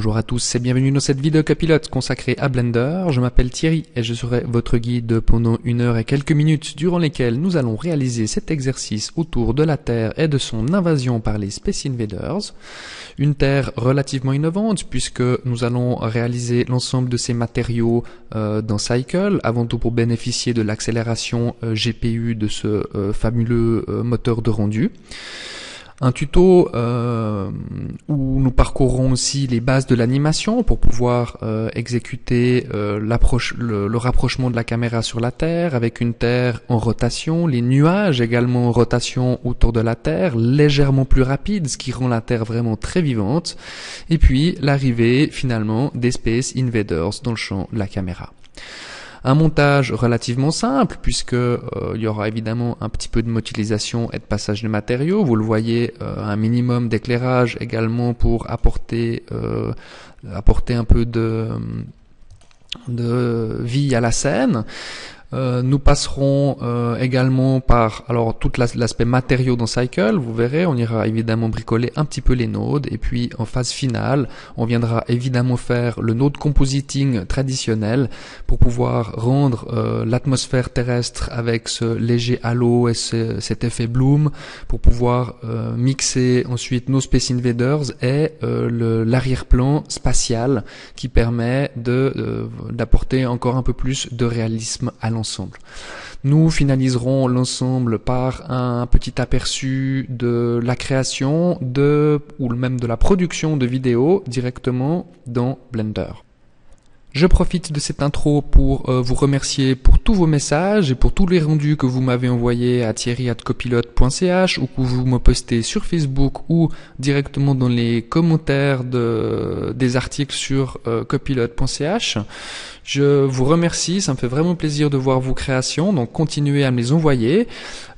Bonjour à tous et bienvenue dans cette vidéo copilote consacrée à Blender. Je m'appelle Thierry et je serai votre guide pendant une heure et quelques minutes durant lesquelles nous allons réaliser cet exercice autour de la Terre et de son invasion par les Space Invaders. Une Terre relativement innovante puisque nous allons réaliser l'ensemble de ces matériaux euh, dans Cycle, avant tout pour bénéficier de l'accélération euh, GPU de ce euh, fabuleux moteur de rendu. Un tuto euh, où nous parcourons aussi les bases de l'animation pour pouvoir euh, exécuter euh, le, le, rapprochement de la caméra sur la Terre avec une Terre en rotation, les nuages également en rotation autour de la Terre, légèrement plus rapide, ce qui rend la Terre vraiment très vivante, et puis l'arrivée finalement des Space Invaders dans le champ de la caméra. Un montage relativement simple puisque euh, il y aura évidemment un petit peu de motilisation et de passage de matériaux. Vous le voyez, euh, un minimum d'éclairage également pour apporter euh, apporter un peu de de vie à la scène. Euh, nous passerons euh, également par alors tout l'aspect matériaux dans Cycle. Vous verrez, on ira évidemment bricoler un petit peu les nodes et puis en phase finale, on viendra évidemment faire le node compositing traditionnel pour pouvoir rendre euh, l'atmosphère terrestre avec ce léger halo et cet effet bloom pour pouvoir mixer ensuite nos Space Invaders et l'arrière-plan spatial qui permet de d'apporter encore un peu plus de réalisme à l'envers. Nous finaliserons l'ensemble par un petit aperçu de la création de ou même de la production de vidéos directement dans Blender. Je profite de cette intro pour euh, vous remercier pour tous vos messages et pour tous les rendus que vous m'avez envoyés à thierry.copilote.ch ou que vous me postez sur Facebook ou directement dans les commentaires de, des articles sur copilot.ch euh, copilote.ch. Je vous remercie, ça me fait vraiment plaisir de voir vos créations, donc continuez à me les envoyer.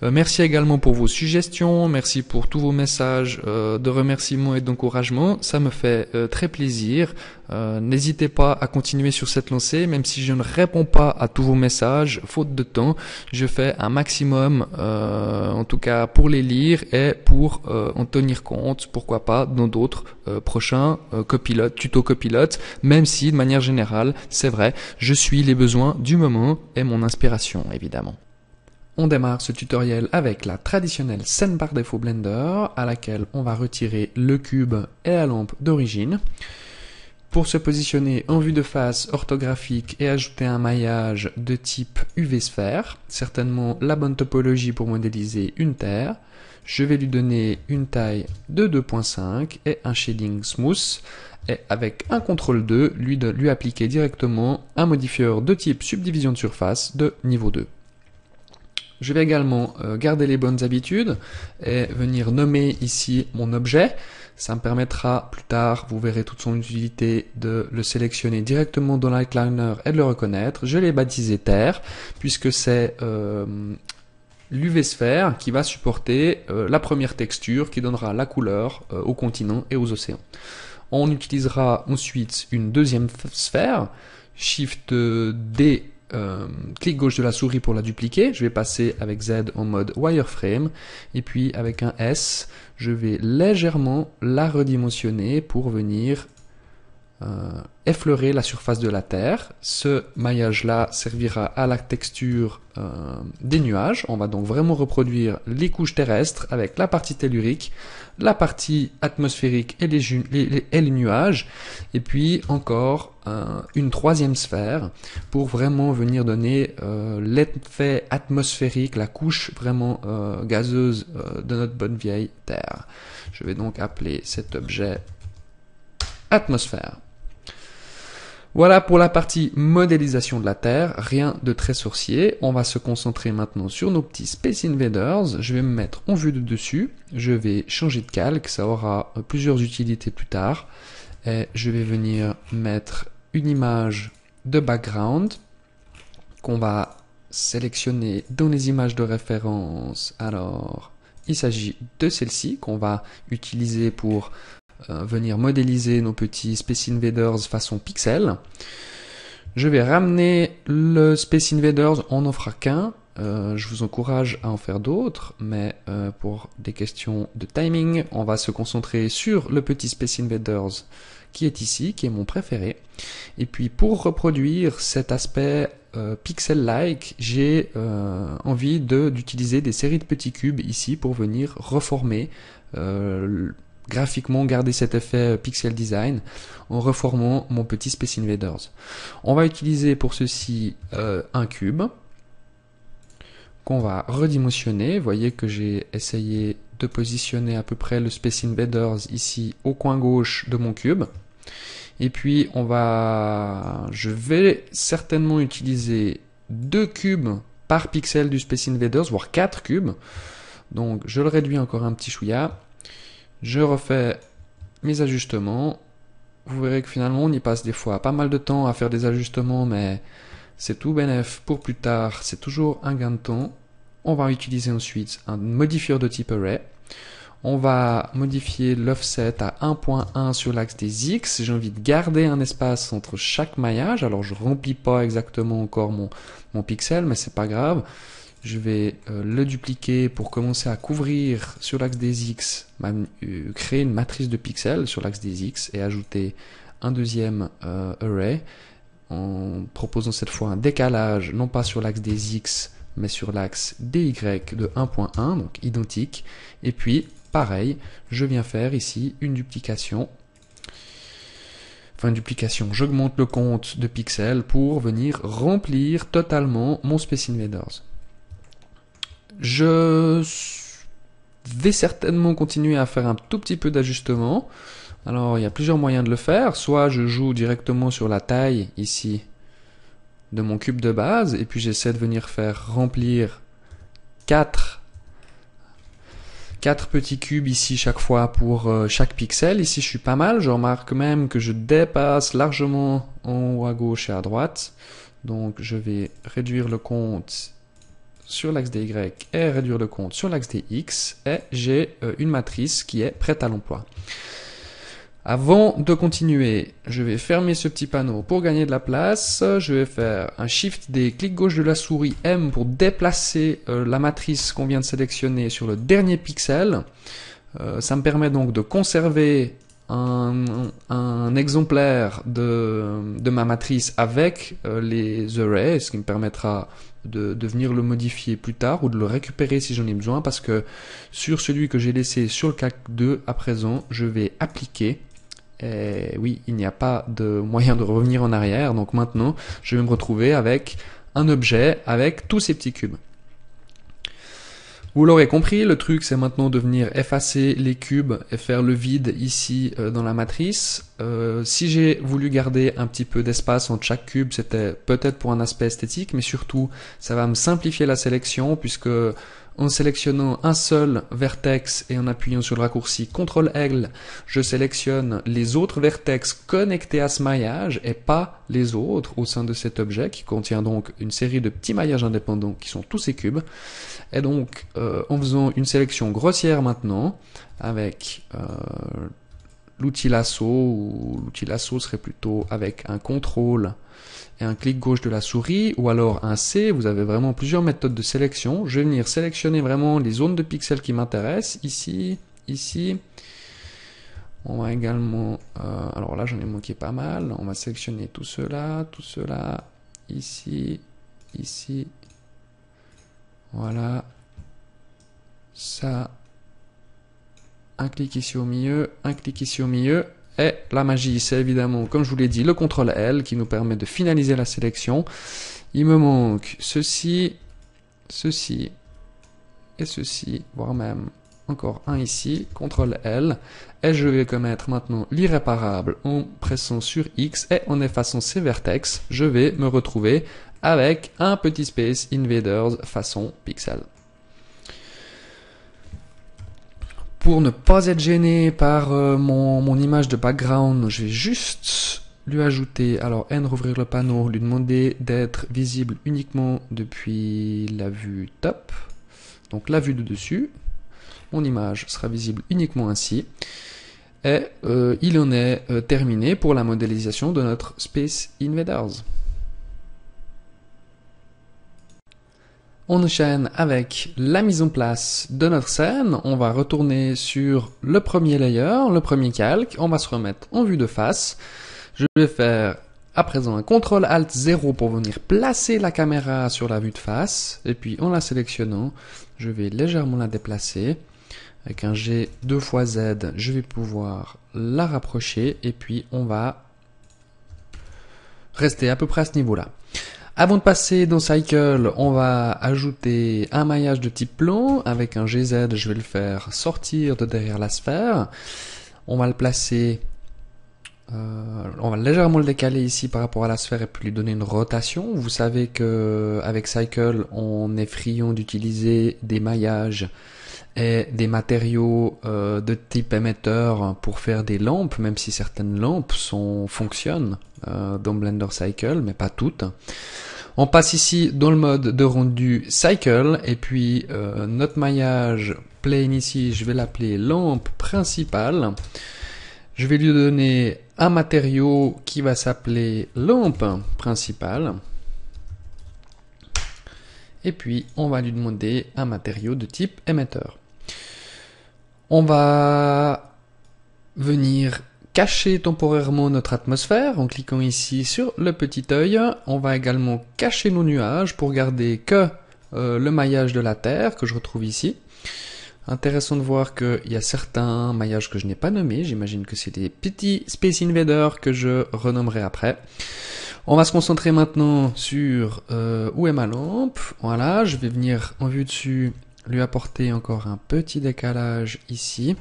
Euh, merci également pour vos suggestions, merci pour tous vos messages euh, de remerciements et d'encouragement, ça me fait euh, très plaisir. N'hésitez pas à continuer sur cette lancée, même si je ne réponds pas à tous vos messages, faute de temps, je fais un maximum, en tout cas pour les lire et pour en tenir compte, pourquoi pas, dans d'autres prochains copilotes, tutos copilotes, même si de manière générale, c'est vrai, je suis les besoins du moment et mon inspiration, évidemment. On démarre ce tutoriel avec la traditionnelle scène par défaut Blender, à laquelle on va retirer le cube et la lampe d'origine. Pour se positionner en vue de face orthographique et ajouter un maillage de type UV sphère, certainement la bonne topologie pour modéliser une terre, je vais lui donner une taille de 2.5 et un shading smooth et avec un contrôle 2, lui, lui appliquer directement un modifieur de type subdivision de surface de niveau 2. Je vais également euh, garder les bonnes habitudes et venir nommer ici mon objet. Ça me permettra plus tard, vous verrez toute son utilité, de le sélectionner directement dans l'outliner et de le reconnaître. Je l'ai baptisé Terre puisque c'est euh, l'UV sphère qui va supporter euh, la première texture qui donnera la couleur au aux continents et aux océans. On utilisera ensuite une deuxième sphère, Shift D, euh, clic gauche de la souris pour la dupliquer. Je vais passer avec Z en mode wireframe. Et puis avec un S, je vais légèrement la redimensionner pour venir euh, effleurer la surface de la Terre. Ce maillage-là servira à la texture euh, des nuages. On va donc vraiment reproduire les couches terrestres avec la partie tellurique, la partie atmosphérique et les, nuages. Et puis encore euh, une troisième sphère pour vraiment venir donner l'effet atmosphérique, la couche vraiment gazeuse de notre bonne vieille Terre. Je vais donc appeler cet objet atmosphère. Voilà pour la partie modélisation de la Terre, rien de très sorcier. On va se concentrer maintenant sur nos petits Space Invaders. Je vais me mettre en vue de dessus, je vais changer de calque, ça aura euh, plusieurs utilités plus tard. Et je vais venir mettre une image de background qu'on va sélectionner dans les images de référence. Alors, il s'agit de celle-ci qu'on va utiliser pour euh, venir modéliser nos petits Space Invaders façon pixel. Je vais ramener le Space Invaders, on n'en fera qu'un. Euh, je vous encourage à en faire d'autres, mais euh, pour des questions de timing, on va se concentrer sur le petit Space Invaders qui est ici, qui est mon préféré. Et puis pour reproduire cet aspect pixel-like, j'ai envie d'utiliser des séries de petits cubes ici pour venir reformer graphiquement garder cet effet euh, pixel design en reformant mon petit Space Invaders. On va utiliser pour ceci euh, un cube qu'on va redimensionner. Vous voyez que j'ai essayé de positionner à peu près le Space Invaders ici au coin gauche de mon cube. Et puis on va, je vais certainement utiliser deux cubes par pixel du Space Invaders, voire quatre cubes. Donc je le réduis encore un petit chouïa je refais mes ajustements. Vous verrez que finalement on y passe des fois pas mal de temps à faire des ajustements, mais c'est tout bénef pour plus tard, c'est toujours un gain de temps. On va utiliser ensuite un modifieur de type array. On va modifier l'offset à 1.1 sur l'axe des X. J'ai envie de garder un espace entre chaque maillage. Alors je remplis pas exactement encore mon, mon pixel, mais c'est pas grave je vais euh, le dupliquer pour commencer à couvrir sur l'axe des X, euh, créer une matrice de pixels sur l'axe des X et ajouter un deuxième euh, array en proposant cette fois un décalage, non pas sur l'axe des X, mais sur l'axe des Y de 1.1, donc identique. Et puis, pareil, je viens faire ici une duplication Enfin, duplication, j'augmente le compte de pixels pour venir remplir totalement mon Space Invaders. Je vais certainement continuer à faire un tout petit peu d'ajustement. Alors, il y a plusieurs moyens de le faire. Soit je joue directement sur la taille ici de mon cube de base et puis j'essaie de venir faire remplir 4 quatre petits cubes ici chaque fois pour euh, chaque pixel. Ici, je suis pas mal. Je remarque même que je dépasse largement en haut à gauche et à droite. Donc, je vais réduire le compte sur l'axe des Y et réduire le compte sur l'axe des X et j'ai euh, une matrice qui est prête à l'emploi. Avant de continuer, je vais fermer ce petit panneau pour gagner de la place. Je vais faire un shift des clic gauche de la souris M pour déplacer euh, la matrice qu'on vient de sélectionner sur le dernier pixel. Euh, ça me permet donc de conserver un, exemplaire de, ma matrice avec les arrays, ce qui me permettra de, venir le modifier plus tard ou de le récupérer si j'en ai besoin parce que sur celui que j'ai laissé sur le CAC 2 à présent je vais appliquer et oui il n'y a pas de moyen de revenir en arrière donc maintenant je vais me retrouver avec un objet avec tous ces petits cubes vous l'aurez compris, le truc c'est maintenant de venir effacer les cubes et faire le vide ici euh, dans la matrice. Euh, si j'ai voulu garder un petit peu d'espace entre chaque cube, c'était peut-être pour un aspect esthétique, mais surtout ça va me simplifier la sélection puisque en sélectionnant un seul vertex et en appuyant sur le raccourci CTRL L, je sélectionne les autres vertex connectés à ce maillage et pas les autres au sein de cet objet qui contient donc une série de petits maillages indépendants qui sont tous ces cubes. Et donc, euh, en faisant une sélection grossière maintenant, avec euh, l'outil lasso, ou l'outil lasso serait plutôt avec un contrôle et un clic gauche de la souris, ou alors un C, vous avez vraiment plusieurs méthodes de sélection. Je vais venir sélectionner vraiment les zones de pixels qui m'intéressent, ici, ici. On va également, euh, alors là j'en ai manqué pas mal, on va sélectionner tout cela, tout cela, ici, ici, voilà. Ça. Un clic ici au milieu, un clic ici au milieu. Et la magie, c'est évidemment, comme je vous l'ai dit, le contrôle L qui nous permet de finaliser la sélection. Il me manque ceci, ceci et ceci, voire même encore un ici, CTRL L, et je vais commettre maintenant l'irréparable en pressant sur X et en effaçant ces vertex, je vais me retrouver avec un petit Space Invaders façon pixel. Pour ne pas être gêné par euh, mon, image de background, je vais juste lui ajouter, alors N, rouvrir le panneau, lui demander d'être visible uniquement depuis la vue top, donc la vue de dessus. Mon image sera visible uniquement ainsi. Et euh, il en est euh, terminé pour la modélisation de notre Space Invaders. On enchaîne avec la mise en place de notre scène. On va retourner sur le premier layer, le premier calque. On va se remettre en vue de face. Je vais faire à présent un CTRL ALT 0 pour venir placer la caméra sur la vue de face. Et puis en la sélectionnant, je vais légèrement la déplacer. Avec un G 2 fois Z, je vais pouvoir la rapprocher. Et puis on va rester à peu près à ce niveau-là. Avant de passer dans Cycle, on va ajouter un maillage de type plan. Avec un GZ, je vais le faire sortir de derrière la sphère. On va le placer... Euh, on va légèrement le décaler ici par rapport à la sphère et puis lui donner une rotation. Vous savez que Cycle, on est friand d'utiliser des maillages et des matériaux euh, de type émetteur pour faire des lampes, même si certaines lampes fonctionnent euh, dans Blender Cycle, mais pas toutes. On passe ici dans le mode de rendu Cycle et puis euh, notre maillage plane ici, je vais l'appeler lampe principale. Je vais lui donner un matériau qui va s'appeler lampe principale. Et puis on va lui demander un matériau de type émetteur. On va venir cacher temporairement notre atmosphère en cliquant ici sur le petit œil. On va également cacher nos nuages pour garder que euh, le maillage de la Terre que je retrouve ici. Intéressant de voir qu'il y a certains maillages que je n'ai pas nommés. J'imagine que c'est des petits Space Invaders que je renommerai après. On va se concentrer maintenant sur euh, où est ma lampe. Voilà, je vais venir en vue dessus lui apporter encore un petit décalage ici.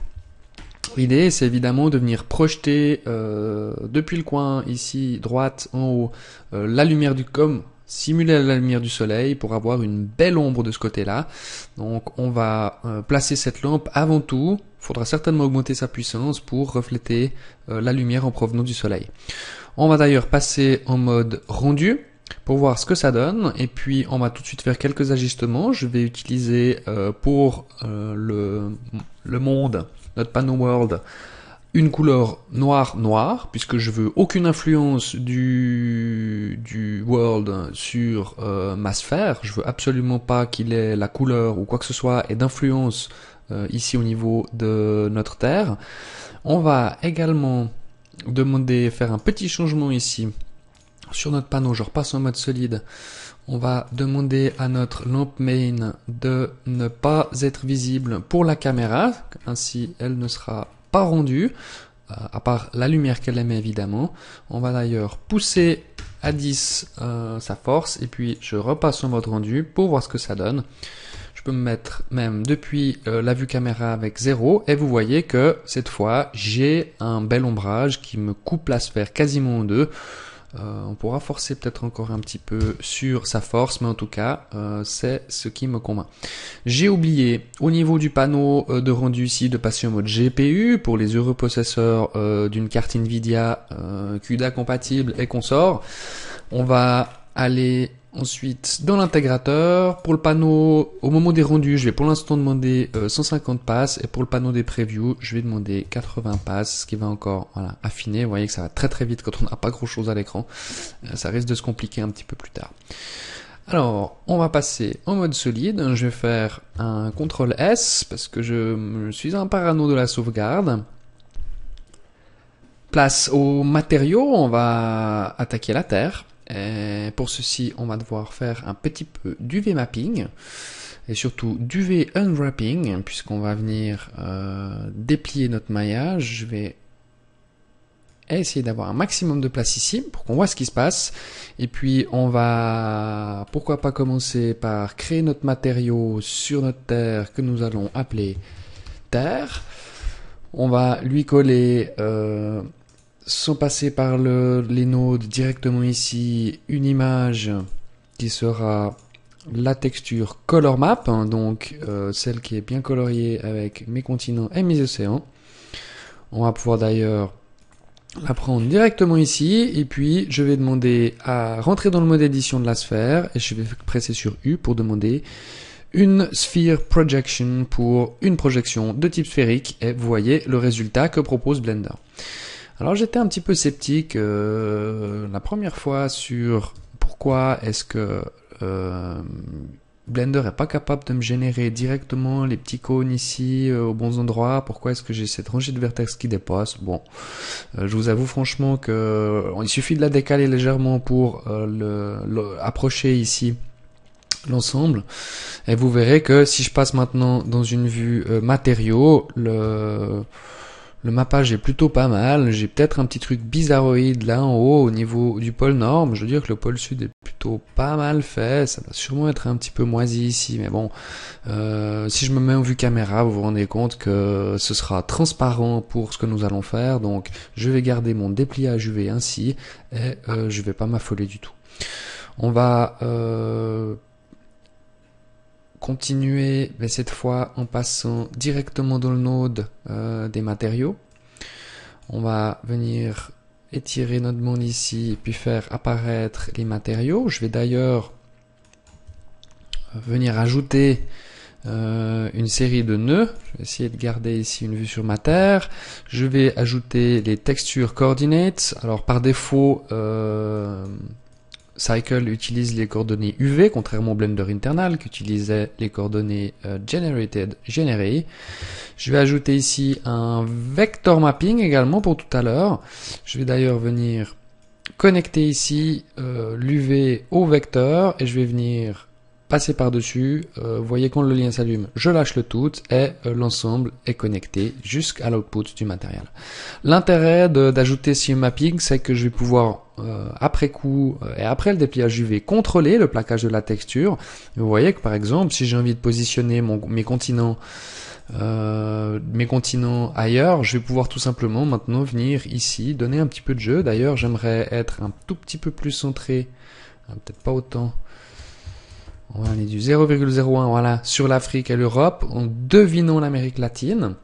L'idée, c'est évidemment de venir projeter euh, depuis le coin, ici, droite, en haut, euh, la lumière du com, simuler la lumière du soleil pour avoir une belle ombre de ce côté-là. Donc on va euh, placer cette lampe avant tout. Il faudra certainement augmenter sa puissance pour refléter la lumière en provenant du soleil. On va d'ailleurs passer en mode rendu pour voir ce que ça donne et puis on va tout de suite faire quelques ajustements. Je vais utiliser pour le, monde notre panneau world, une couleur noire noire puisque je veux aucune influence du du world sur euh, ma sphère je veux absolument pas qu'il ait la couleur ou quoi que ce soit et d'influence euh, ici au niveau de notre terre on va également demander faire un petit changement ici sur notre panneau, je repasse en mode solide. On va demander à notre lampe main de ne pas être visible pour la caméra, ainsi elle ne sera pas rendue, euh, à part la lumière qu'elle émet évidemment. On va d'ailleurs pousser à 10 euh, sa force et puis je repasse en mode rendu pour voir ce que ça donne. Je peux me mettre même depuis euh, la vue caméra avec 0 et vous voyez que cette fois j'ai un bel ombrage qui me coupe la sphère quasiment en deux. Euh, on pourra forcer peut-être encore un petit peu sur sa force, mais en tout cas, euh, c'est ce qui me convainc. J'ai oublié, au niveau du panneau euh, de rendu ici, de passer au mode GPU pour les heureux possesseurs d'une carte NVIDIA, CUDA compatible et consort. On va aller Ensuite, dans l'intégrateur, pour le panneau, au moment des rendus, je vais pour l'instant demander 150 euh, passes. Et pour le panneau des previews, je vais demander 80 passes, ce qui va encore voilà, affiner. Vous voyez que ça va très très vite quand on n'a pas grand-chose à l'écran. Euh, ça risque de se compliquer un petit peu plus tard. Alors, on va passer en mode solide. Je vais faire un CTRL S, parce que je, je suis un parano de la sauvegarde. Place aux matériaux, on va attaquer la terre. Et euh, pour ceci, on va devoir faire un petit peu d'UV mapping et surtout du d'UV unwrapping puisqu'on va venir euh, déplier notre maillage. Je vais essayer d'avoir un maximum de place ici pour qu'on voit ce qui se passe. Et puis on va, pourquoi pas commencer par créer notre matériau sur notre terre que nous allons appeler terre. On va lui coller... Euh, sans passer par les nodes directement ici, une image qui sera la texture color map, hein, donc euh, celle qui est bien coloriée avec mes continents et mes océans. On va pouvoir d'ailleurs la prendre directement ici et puis je vais demander à rentrer dans le mode édition de la sphère et je vais presser sur U pour demander une sphere projection pour une projection de type sphérique et vous voyez le résultat que propose Blender. Alors j'étais un petit peu sceptique euh, la première fois sur pourquoi est-ce que euh, Blender est pas capable de me générer directement les petits cônes ici au euh, aux bons endroits. Pourquoi est-ce que j'ai cette rangée de vertex qui dépasse Bon, je vous avoue franchement que il suffit de la décaler légèrement pour approcher ici l'ensemble et vous verrez que si je passe maintenant dans une vue matériaux, le le mappage est plutôt pas mal. J'ai peut-être un petit truc bizarroïde là en haut au niveau du pôle nord. Mais je veux dire que le pôle sud est plutôt pas mal fait. Ça va sûrement être un petit peu moisi ici. Mais bon, euh, si je me mets en vue caméra, vous vous rendez compte que ce sera transparent pour ce que nous allons faire. Donc je vais garder mon dépliage UV ainsi. Et euh, je vais pas m'affoler du tout. On va... Euh, continuer, mais cette fois en passant directement dans le node euh, des matériaux. On va venir étirer notre monde ici et puis faire apparaître les matériaux. Je vais d'ailleurs venir ajouter euh, une série de nœuds. Je vais essayer de garder ici une vue sur ma terre. Je vais ajouter les textures coordinates. Alors par défaut, euh, Cycle utilise les coordonnées UV, contrairement au Blender internal qui utilisait les coordonnées euh, generated, Je vais ajouter ici un vector mapping également pour tout à l'heure. Je vais d'ailleurs venir connecter ici euh, l'UV au vecteur et je vais venir passer par-dessus, vous euh, voyez quand le lien s'allume, je lâche le tout et euh, l'ensemble est connecté jusqu'à l'output du matériel. L'intérêt d'ajouter ce mapping, c'est que je vais pouvoir euh, après coup et après le dépliage UV contrôler le plaquage de la texture. Vous voyez que par exemple, si j'ai envie de positionner mon, mes mes continents ailleurs, je vais pouvoir tout simplement maintenant venir ici, donner un petit peu de jeu. D'ailleurs, j'aimerais être un tout petit peu plus centré, hein, peut-être pas autant on va aller du 0,01 voilà, sur l'Afrique et l'Europe en devinant l'Amérique latine.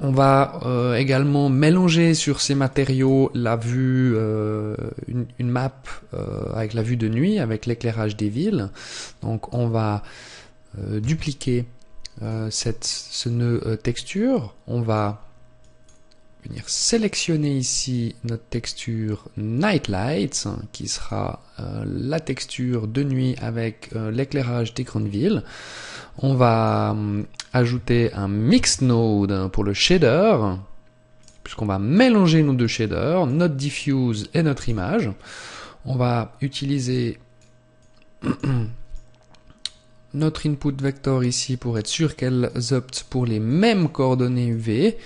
On va euh, également mélanger sur ces matériaux la vue, euh, une, map euh, avec la vue de nuit, avec l'éclairage des villes. Donc on va dupliquer cette, ce nœud texture. On va sélectionner ici notre texture Night hein, qui sera euh, la texture de nuit avec euh, l'éclairage d'écran de ville On va hum, ajouter un Mix Node hein, pour le shader, puisqu'on va mélanger nos deux shaders, notre diffuse et notre image. On va utiliser notre input vector ici pour être sûr qu'elles optent pour les mêmes coordonnées v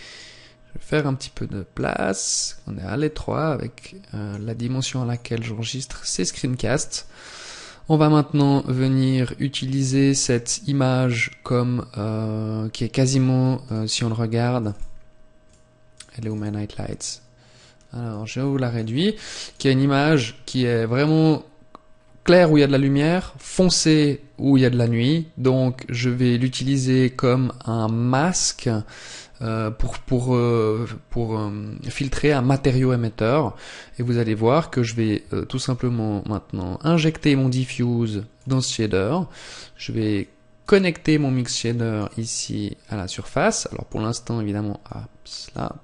faire un petit peu de place. On est à l'étroit avec euh, la dimension à laquelle j'enregistre, ces screencasts On va maintenant venir utiliser cette image comme euh, qui est quasiment, euh, si on le regarde, elle est night lights Alors je vous la réduis, qui est une image qui est vraiment claire où il y a de la lumière, foncée où il y a de la nuit. Donc je vais l'utiliser comme un masque euh, pour, pour, euh, euh, filtrer un matériau émetteur. Et vous allez voir que je vais tout simplement maintenant injecter mon diffuse dans ce shader. Je vais connecter mon mix shader ici à la surface. Alors pour l'instant évidemment à cela.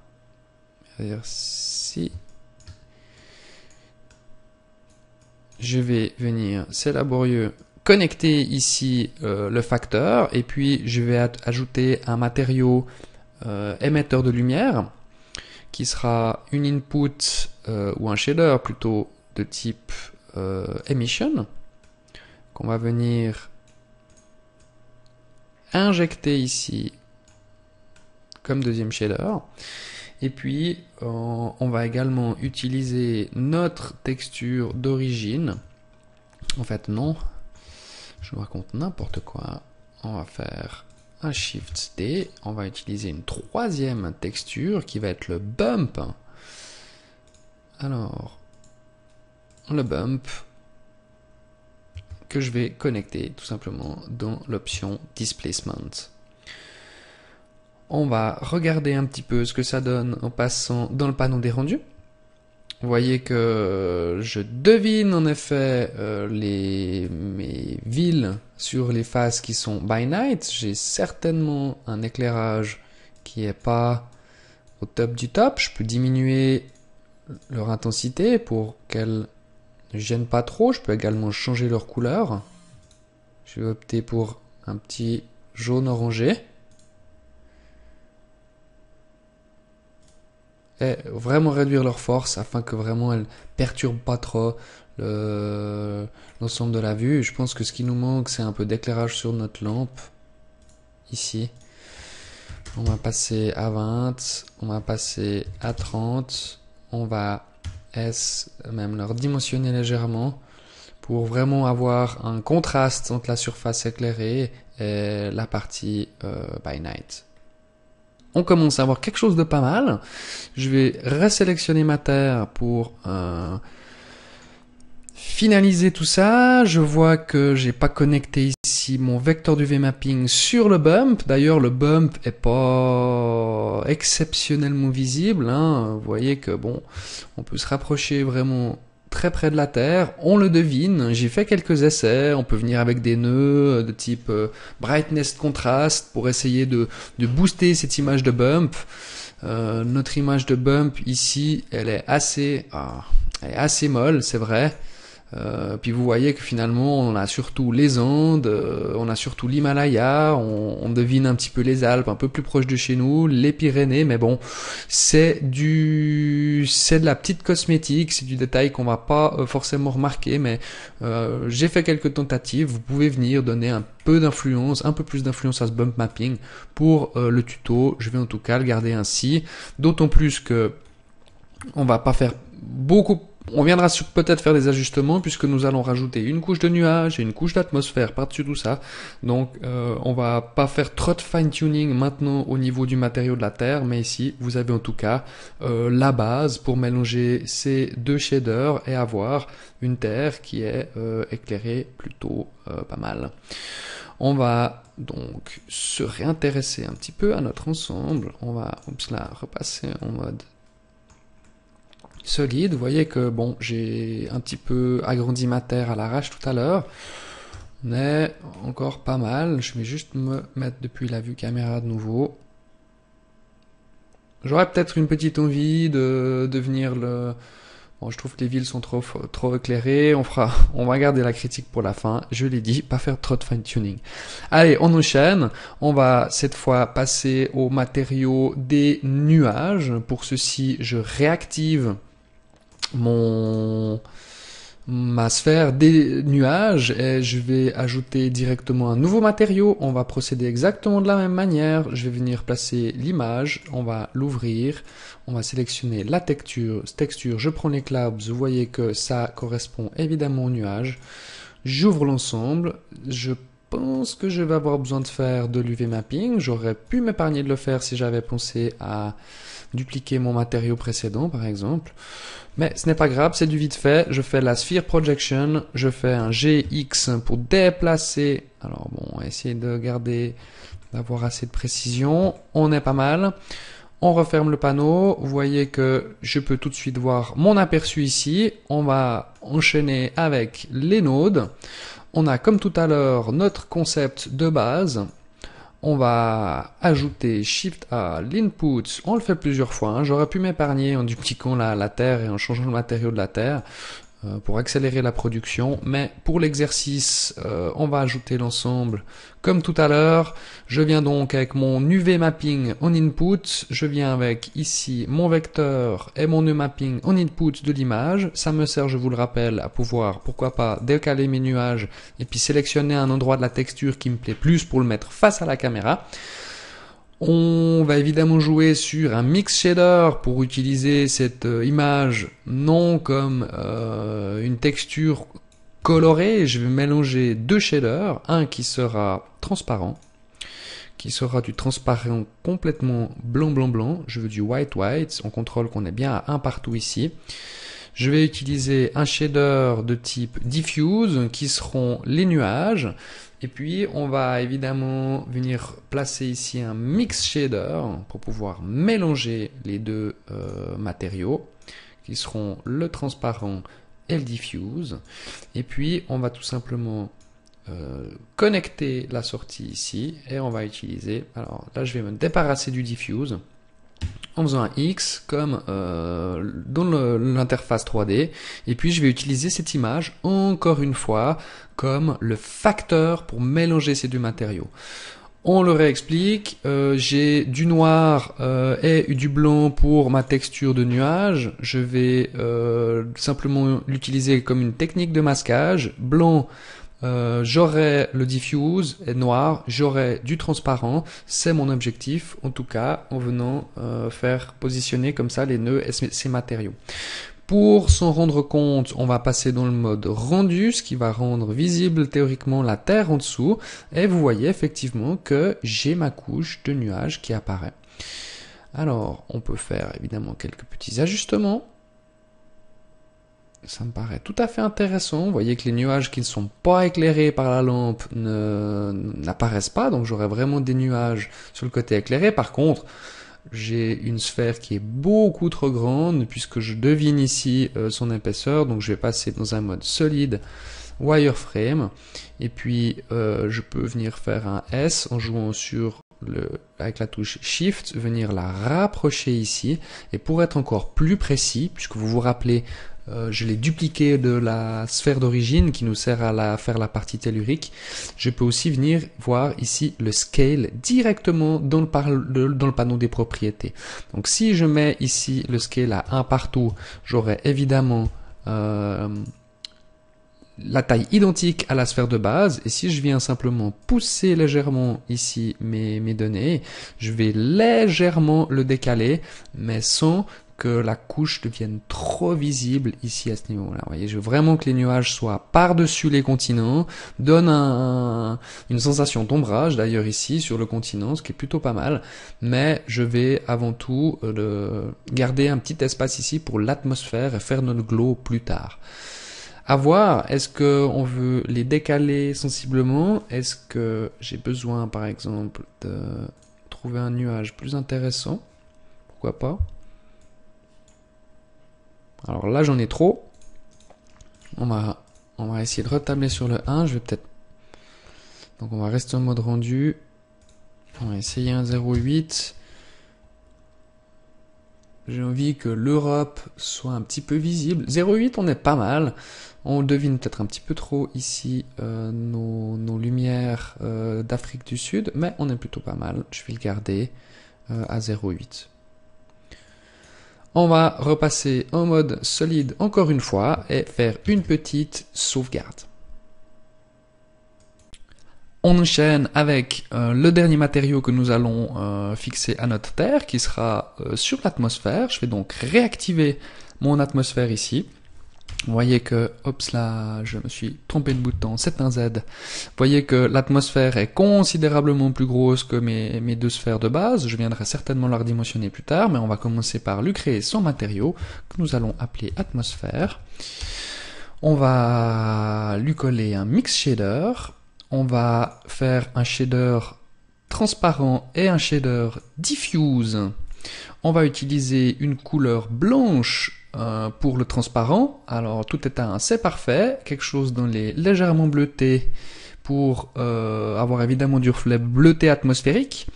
je vais venir, c'est laborieux, connecter ici le facteur et puis je vais ajouter un matériau euh, émetteur de lumière qui sera une input euh, ou un shader plutôt de type euh, emission qu'on va venir injecter ici comme deuxième shader. Et puis, on va également utiliser notre texture d'origine. En fait, non. Je raconte n'importe quoi. On va faire un Shift D, on va utiliser une troisième texture qui va être le bump. Alors, le bump que je vais connecter tout simplement dans l'option Displacement. On va regarder un petit peu ce que ça donne en passant dans le panneau des rendus. Vous voyez que je devine en effet euh, les, mes villes sur les faces qui sont by night. J'ai certainement un éclairage qui n'est pas au top du top. Je peux diminuer leur intensité pour qu'elles ne gênent pas trop. Je peux également changer leur couleur. Je vais opter pour un petit jaune orangé. et eh, vraiment réduire leur force afin que vraiment elles perturbent pas trop l'ensemble de la vue. Je pense que ce qui nous manque, c'est un peu d'éclairage sur notre lampe. Ici. On va passer à 20, on va passer à 30, on va S, même leur dimensionner légèrement pour vraiment avoir un contraste entre la surface éclairée et la partie euh, by night on commence à avoir quelque chose de pas mal. Je vais resélectionner ma terre pour euh, finaliser tout ça. Je vois que j'ai pas connecté ici mon vecteur du V-mapping sur le bump. D'ailleurs, le bump est pas exceptionnellement visible. Hein. Vous voyez que bon, on peut se rapprocher vraiment très près de la Terre, on le devine, j'ai fait quelques essais, on peut venir avec des nœuds euh, de type euh, brightness contrast pour essayer de, booster cette image de bump. Euh, notre image de bump ici, elle est assez, ah, elle est assez molle, c'est vrai. Euh, puis vous voyez que finalement, on a surtout les Andes, euh, on a surtout l'Himalaya, on, devine un petit peu les Alpes, un peu plus proche de chez nous, les Pyrénées, mais bon, c'est du, c'est de la petite cosmétique, c'est du détail qu'on va pas euh, forcément remarquer, mais j'ai fait quelques tentatives. Vous pouvez venir donner un peu d'influence, un peu plus d'influence à ce bump mapping pour le tuto. Je vais en tout cas le garder ainsi, d'autant plus que on va pas faire beaucoup on viendra peut-être faire des ajustements puisque nous allons rajouter une couche de nuages et une couche d'atmosphère par-dessus tout ça. Donc euh, on va pas faire trop de fine-tuning maintenant au niveau du matériau de la Terre, mais ici vous avez en tout cas euh, la base pour mélanger ces deux shaders et avoir une Terre qui est euh, éclairée plutôt euh, pas mal. On va donc se réintéresser un petit peu à notre ensemble. On va, oups repasser en mode solide. Vous voyez que bon, j'ai un petit peu agrandi ma terre à l'arrache tout à l'heure. Mais encore pas mal. Je vais juste me mettre depuis la vue caméra de nouveau. J'aurais peut-être une petite envie de devenir le... Bon, je trouve que les villes sont trop, trop éclairées. On fera, on va garder la critique pour la fin. Je l'ai dit, pas faire trop de fine tuning. Allez, on enchaîne. On va cette fois passer au matériau des nuages. Pour ceci, je réactive mon ma sphère des nuages et je vais ajouter directement un nouveau matériau. On va procéder exactement de la même manière. Je vais venir placer l'image, on va l'ouvrir, on va sélectionner la texture. texture, je prends les clouds, vous voyez que ça correspond évidemment au nuage. J'ouvre l'ensemble, je pense que je vais avoir besoin de faire de l'UV mapping. J'aurais pu m'épargner de le faire si j'avais pensé à dupliquer mon matériau précédent par exemple. Mais ce n'est pas grave, c'est du vite fait. Je fais la sphere projection, je fais un GX pour déplacer. Alors bon, on essayer de garder, d'avoir assez de précision. On est pas mal. On referme le panneau. Vous voyez que je peux tout de suite voir mon aperçu ici. On va enchaîner avec les nodes. On a comme tout à l'heure notre concept de base on va ajouter Shift à l'input, On le fait plusieurs fois. Hein. J'aurais pu m'épargner en dupliquant la terre et en changeant le matériau de la terre. Euh, pour accélérer la production. Mais pour l'exercice, euh, on va ajouter l'ensemble comme tout à l'heure. Je viens donc avec mon UV mapping en input. Je viens avec ici mon vecteur et mon UV mapping en input de l'image. Ça me sert, je vous le rappelle, à pouvoir, pourquoi pas, décaler mes nuages et puis sélectionner un endroit de la texture qui me plaît plus pour le mettre face à la caméra. On va évidemment jouer sur un mix shader pour utiliser cette euh, image non comme euh, une texture colorée. Je vais mélanger deux shaders, un qui sera transparent, qui sera du transparent complètement blanc blanc blanc. Je veux du white white. On contrôle qu'on est bien à un partout ici. Je vais utiliser un shader de type diffuse qui seront les nuages. Et puis, on va évidemment venir placer ici un mix shader pour pouvoir mélanger les deux euh, matériaux qui seront le transparent et le diffuse. Et puis, on va tout simplement euh, connecter la sortie ici et on va utiliser... Alors là, je vais me débarrasser du diffuse en faisant un X comme euh, dans l'interface 3D et puis je vais utiliser cette image encore une fois comme le facteur pour mélanger ces deux matériaux. On le réexplique, euh, j'ai du noir euh, et du blanc pour ma texture de nuage, je vais simplement l'utiliser comme une technique de masquage, blanc euh, j'aurai le diffuse noir, j'aurai du transparent, c'est mon objectif en tout cas en venant euh, faire positionner comme ça les nœuds et ces matériaux. Pour s'en rendre compte, on va passer dans le mode rendu, ce qui va rendre visible théoriquement la Terre en dessous. Et vous voyez effectivement que j'ai ma couche de nuages qui apparaît. Alors, on peut faire évidemment quelques petits ajustements. Ça me paraît tout à fait intéressant. Vous voyez que les nuages qui ne sont pas éclairés par la lampe n'apparaissent pas, donc j'aurai vraiment des nuages sur le côté éclairé. Par contre, j'ai une sphère qui est beaucoup trop grande puisque je devine ici euh, son épaisseur, donc je vais passer dans un mode solide wireframe. Et puis euh, je peux venir faire un S en jouant sur le, avec la touche Shift, venir la rapprocher ici. Et pour être encore plus précis, puisque vous vous rappelez euh, je l'ai dupliqué de la sphère d'origine qui nous sert à faire la partie tellurique. Je peux aussi venir voir ici le scale directement dans le, panneau des propriétés. Donc si je mets ici le scale à 1 partout, j'aurai évidemment... Euh, la taille identique à la sphère de base et si je viens simplement pousser légèrement ici mes, mes données, je vais légèrement le décaler mais sans que la couche devienne trop visible ici à ce niveau-là. Vous voyez, je veux vraiment que les nuages soient par-dessus les continents, donne une sensation d'ombrage d'ailleurs ici sur le continent, ce qui est plutôt pas mal, mais je vais avant tout euh, garder un petit espace ici pour l'atmosphère et faire notre glow plus tard. À voir, est-ce qu'on veut les décaler sensiblement Est-ce que j'ai besoin par exemple de trouver un nuage plus intéressant Pourquoi pas alors là, j'en ai trop. On va, essayer de retabler sur le 1. Je vais peut-être... Donc on va rester en mode rendu. On va essayer un 0,8. J'ai envie que l'Europe soit un petit peu visible. 0,8, on est pas mal. On devine peut-être un petit peu trop ici euh, nos, lumières euh, d'Afrique du Sud, mais on est plutôt pas mal. Je vais le garder euh, à 0,8. On va repasser en mode solide encore une fois et faire une petite sauvegarde. On enchaîne avec euh, le dernier matériau que nous allons euh, fixer à notre terre qui sera euh, sur l'atmosphère. Je vais donc réactiver mon atmosphère ici. Vous voyez que, hop je me suis trompé de temps. c'est un Z. voyez que l'atmosphère est considérablement plus grosse que mes, mes, deux sphères de base. Je viendrai certainement la redimensionner plus tard, mais on va commencer par lui créer son matériau, que nous allons appeler atmosphère. On va lui coller un mix shader. On va faire un shader transparent et un shader diffuse. On va utiliser une couleur blanche euh, pour le transparent, alors tout est à un c'est parfait, quelque chose dans les légèrement bleuté pour euh, avoir évidemment du reflet bleuté atmosphérique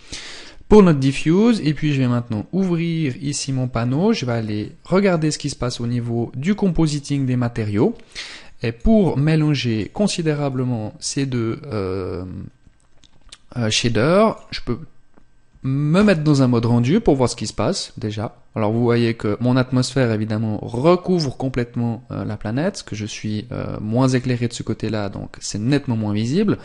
pour notre diffuse et puis je vais maintenant ouvrir ici mon panneau, je vais aller regarder ce qui se passe au niveau du compositing des matériaux et pour mélanger considérablement ces deux euh, shaders, je peux me mettre dans un mode rendu pour voir ce qui se passe déjà. Alors vous voyez que mon atmosphère évidemment recouvre complètement euh, la planète, que je suis euh, moins éclairé de ce côté-là, donc c'est nettement moins visible.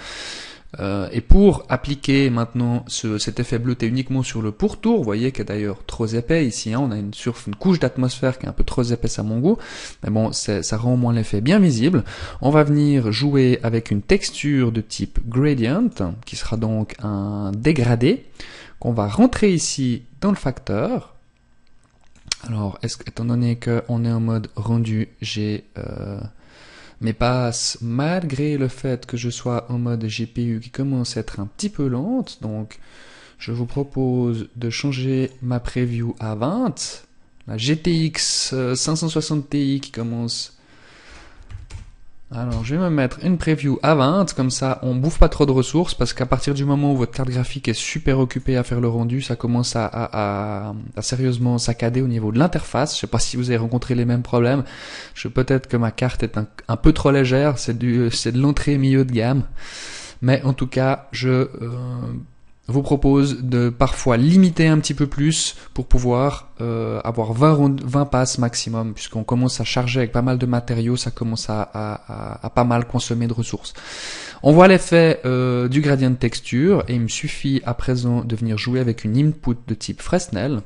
Euh, et pour appliquer maintenant ce, cet effet bleuté uniquement sur le pourtour, vous voyez qu'il est d'ailleurs trop épais ici, hein. on a une, une couche d'atmosphère qui est un peu trop épaisse à mon goût, mais bon, ça rend au moins l'effet bien visible. On va venir jouer avec une texture de type gradient, qui sera donc un dégradé qu'on va rentrer ici dans le facteur. Alors, est-ce, étant donné qu'on est en mode rendu, j'ai euh, mes passes, malgré le fait que je sois en mode GPU qui commence à être un petit peu lente, donc je vous propose de changer ma preview à 20. La GTX 560 euh, Ti qui commence alors, je vais me mettre une preview à 20, comme ça on bouffe pas trop de ressources, parce qu'à partir du moment où votre carte graphique est super occupée à faire le rendu, ça commence à, sérieusement saccader au niveau de l'interface. Je sais pas si vous avez rencontré les mêmes problèmes. Je peut-être que ma carte est un, peu trop légère, c'est de l'entrée milieu de gamme. Mais en tout cas, je, euh, vous propose de parfois limiter un petit peu plus pour pouvoir euh, avoir 20, 20 passes maximum, puisqu'on commence à charger avec pas mal de matériaux, ça commence à, pas mal consommer de ressources. On voit l'effet euh, du gradient de texture, et il me suffit à présent de venir jouer avec une input de type Fresnel,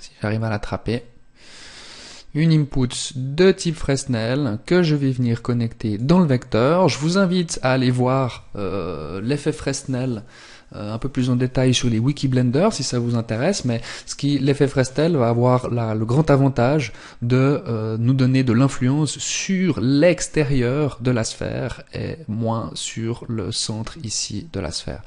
si j'arrive à l'attraper. Une input de type Fresnel que je vais venir connecter dans le vecteur. Je vous invite à aller voir euh, l'effet Fresnel euh, un peu plus en détail sur les wiki Blender si ça vous intéresse, mais ce qui l'effet fresnel va avoir le grand avantage de euh, nous donner de l'influence sur l'extérieur de la sphère et moins sur le centre ici de la sphère.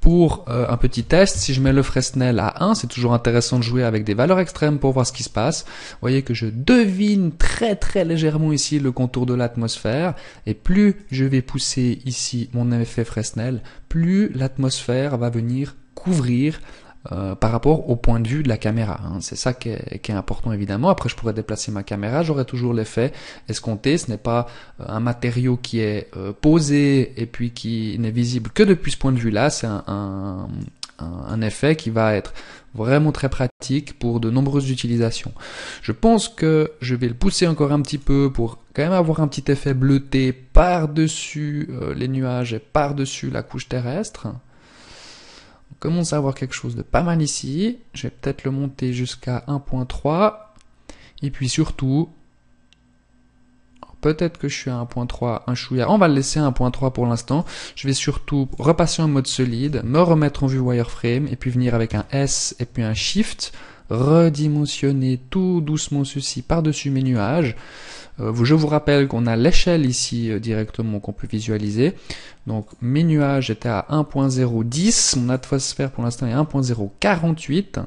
Pour euh, un petit test, si je mets le Fresnel à 1, c'est toujours intéressant de jouer avec des valeurs extrêmes pour voir ce qui se passe. Vous voyez que je devine très très légèrement ici le contour de l'atmosphère et plus je vais pousser ici mon effet Fresnel, plus l'atmosphère va venir couvrir euh, par rapport au point de vue de la caméra. Hein. C'est ça qui est, important évidemment. Après, je pourrais déplacer ma caméra, j'aurais toujours l'effet escompté. Ce n'est pas euh, un matériau qui est euh, posé et puis qui n'est visible que depuis ce point de vue-là. C'est un, effet qui va être Vraiment très pratique pour de nombreuses utilisations. Je pense que je vais le pousser encore un petit peu pour quand même avoir un petit effet bleuté par-dessus euh, les nuages et par-dessus la couche terrestre. On commence à avoir quelque chose de pas mal ici. Je vais peut-être le monter jusqu'à 1.3. Et puis surtout, Peut-être que je suis à 1.3, un chouïa. On va le laisser à 1.3 pour l'instant. Je vais surtout repasser en mode solide, me remettre en vue wireframe, et puis venir avec un S et puis un Shift, redimensionner tout doucement ceci par-dessus mes nuages. Euh, je vous rappelle qu'on a l'échelle ici euh, directement qu'on peut visualiser. Donc mes nuages étaient à 1.010, mon atmosphère pour l'instant est 1.048.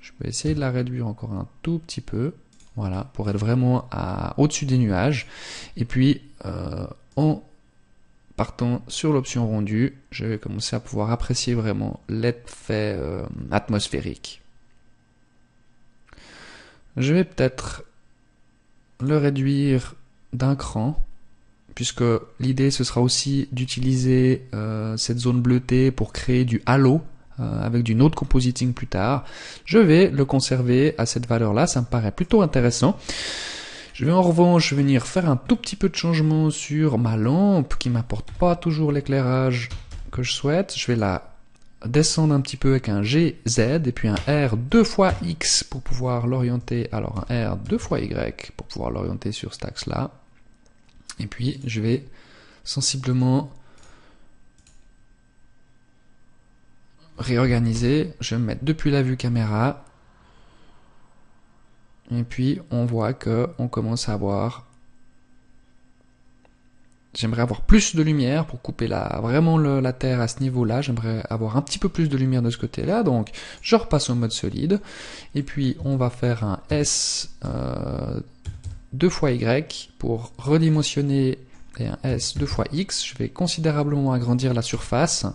Je vais essayer de la réduire encore un tout petit peu. Voilà, pour être vraiment au-dessus des nuages. Et puis, euh, en partant sur l'option rendue, je vais commencer à pouvoir apprécier vraiment l'effet euh, atmosphérique. Je vais peut-être le réduire d'un cran, puisque l'idée ce sera aussi d'utiliser euh, cette zone bleutée pour créer du halo euh, avec du node compositing plus tard. Je vais le conserver à cette valeur-là, ça me paraît plutôt intéressant. Je vais en revanche venir faire un tout petit peu de changement sur ma lampe qui m'apporte pas toujours l'éclairage que je souhaite. Je vais la descendre un petit peu avec un GZ et puis un R 2 fois X pour pouvoir l'orienter. Alors un R 2 fois Y pour pouvoir l'orienter sur cet axe-là. Et puis je vais sensiblement réorganiser. Je vais me mettre depuis la vue caméra. Et puis on voit que on commence à avoir. J'aimerais avoir plus de lumière pour couper la, vraiment la terre à ce niveau-là. J'aimerais avoir un petit peu plus de lumière de ce côté-là. Donc je repasse au mode solide. Et puis on va faire un S 2 euh, fois Y pour redimensionner et un S 2 fois X. Je vais considérablement agrandir la surface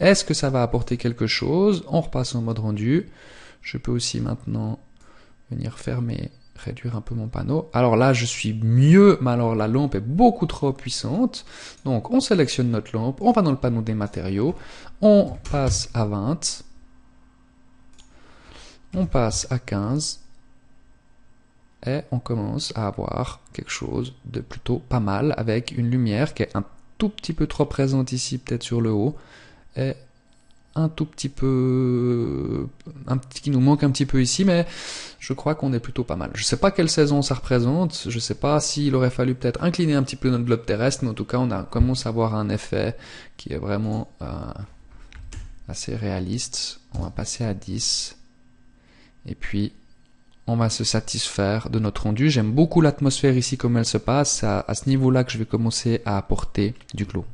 est-ce que ça va apporter quelque chose On repasse en mode rendu. Je peux aussi maintenant venir fermer, réduire un peu mon panneau. Alors là, je suis mieux, mais alors la lampe est beaucoup trop puissante. Donc on sélectionne notre lampe, on va dans le panneau des matériaux, on passe à 20, on passe à 15, et on commence à avoir quelque chose de plutôt pas mal avec une lumière qui est un tout petit peu trop présente ici, peut-être sur le haut est un tout petit peu, un petit qui nous manque un petit peu ici, mais je crois qu'on est plutôt pas mal. Je sais pas quelle saison ça représente, je sais pas s'il aurait fallu peut-être incliner un petit peu notre globe terrestre, mais en tout cas on a commence à avoir un effet qui est vraiment euh, assez réaliste. On va passer à 10 et puis on va se satisfaire de notre rendu. J'aime beaucoup l'atmosphère ici comme elle se passe, c'est à, ce niveau-là que je vais commencer à apporter du glow.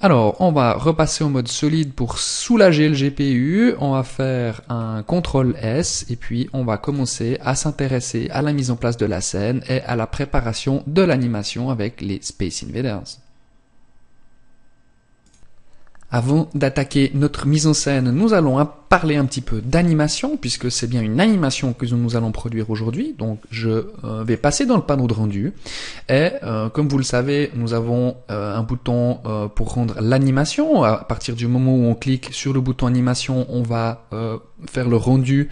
Alors, on va repasser au mode solide pour soulager le GPU. On va faire un contrôle S et puis on va commencer à s'intéresser à la mise en place de la scène et à la préparation de l'animation avec les Space Invaders. Avant d'attaquer notre mise en scène, nous allons hein, parler un petit peu d'animation, puisque c'est bien une animation que nous allons produire aujourd'hui. Donc je euh, vais passer dans le panneau de rendu. Et euh, comme vous le savez, nous avons euh, un bouton pour rendre l'animation. À partir du moment où on clique sur le bouton animation, on va faire le rendu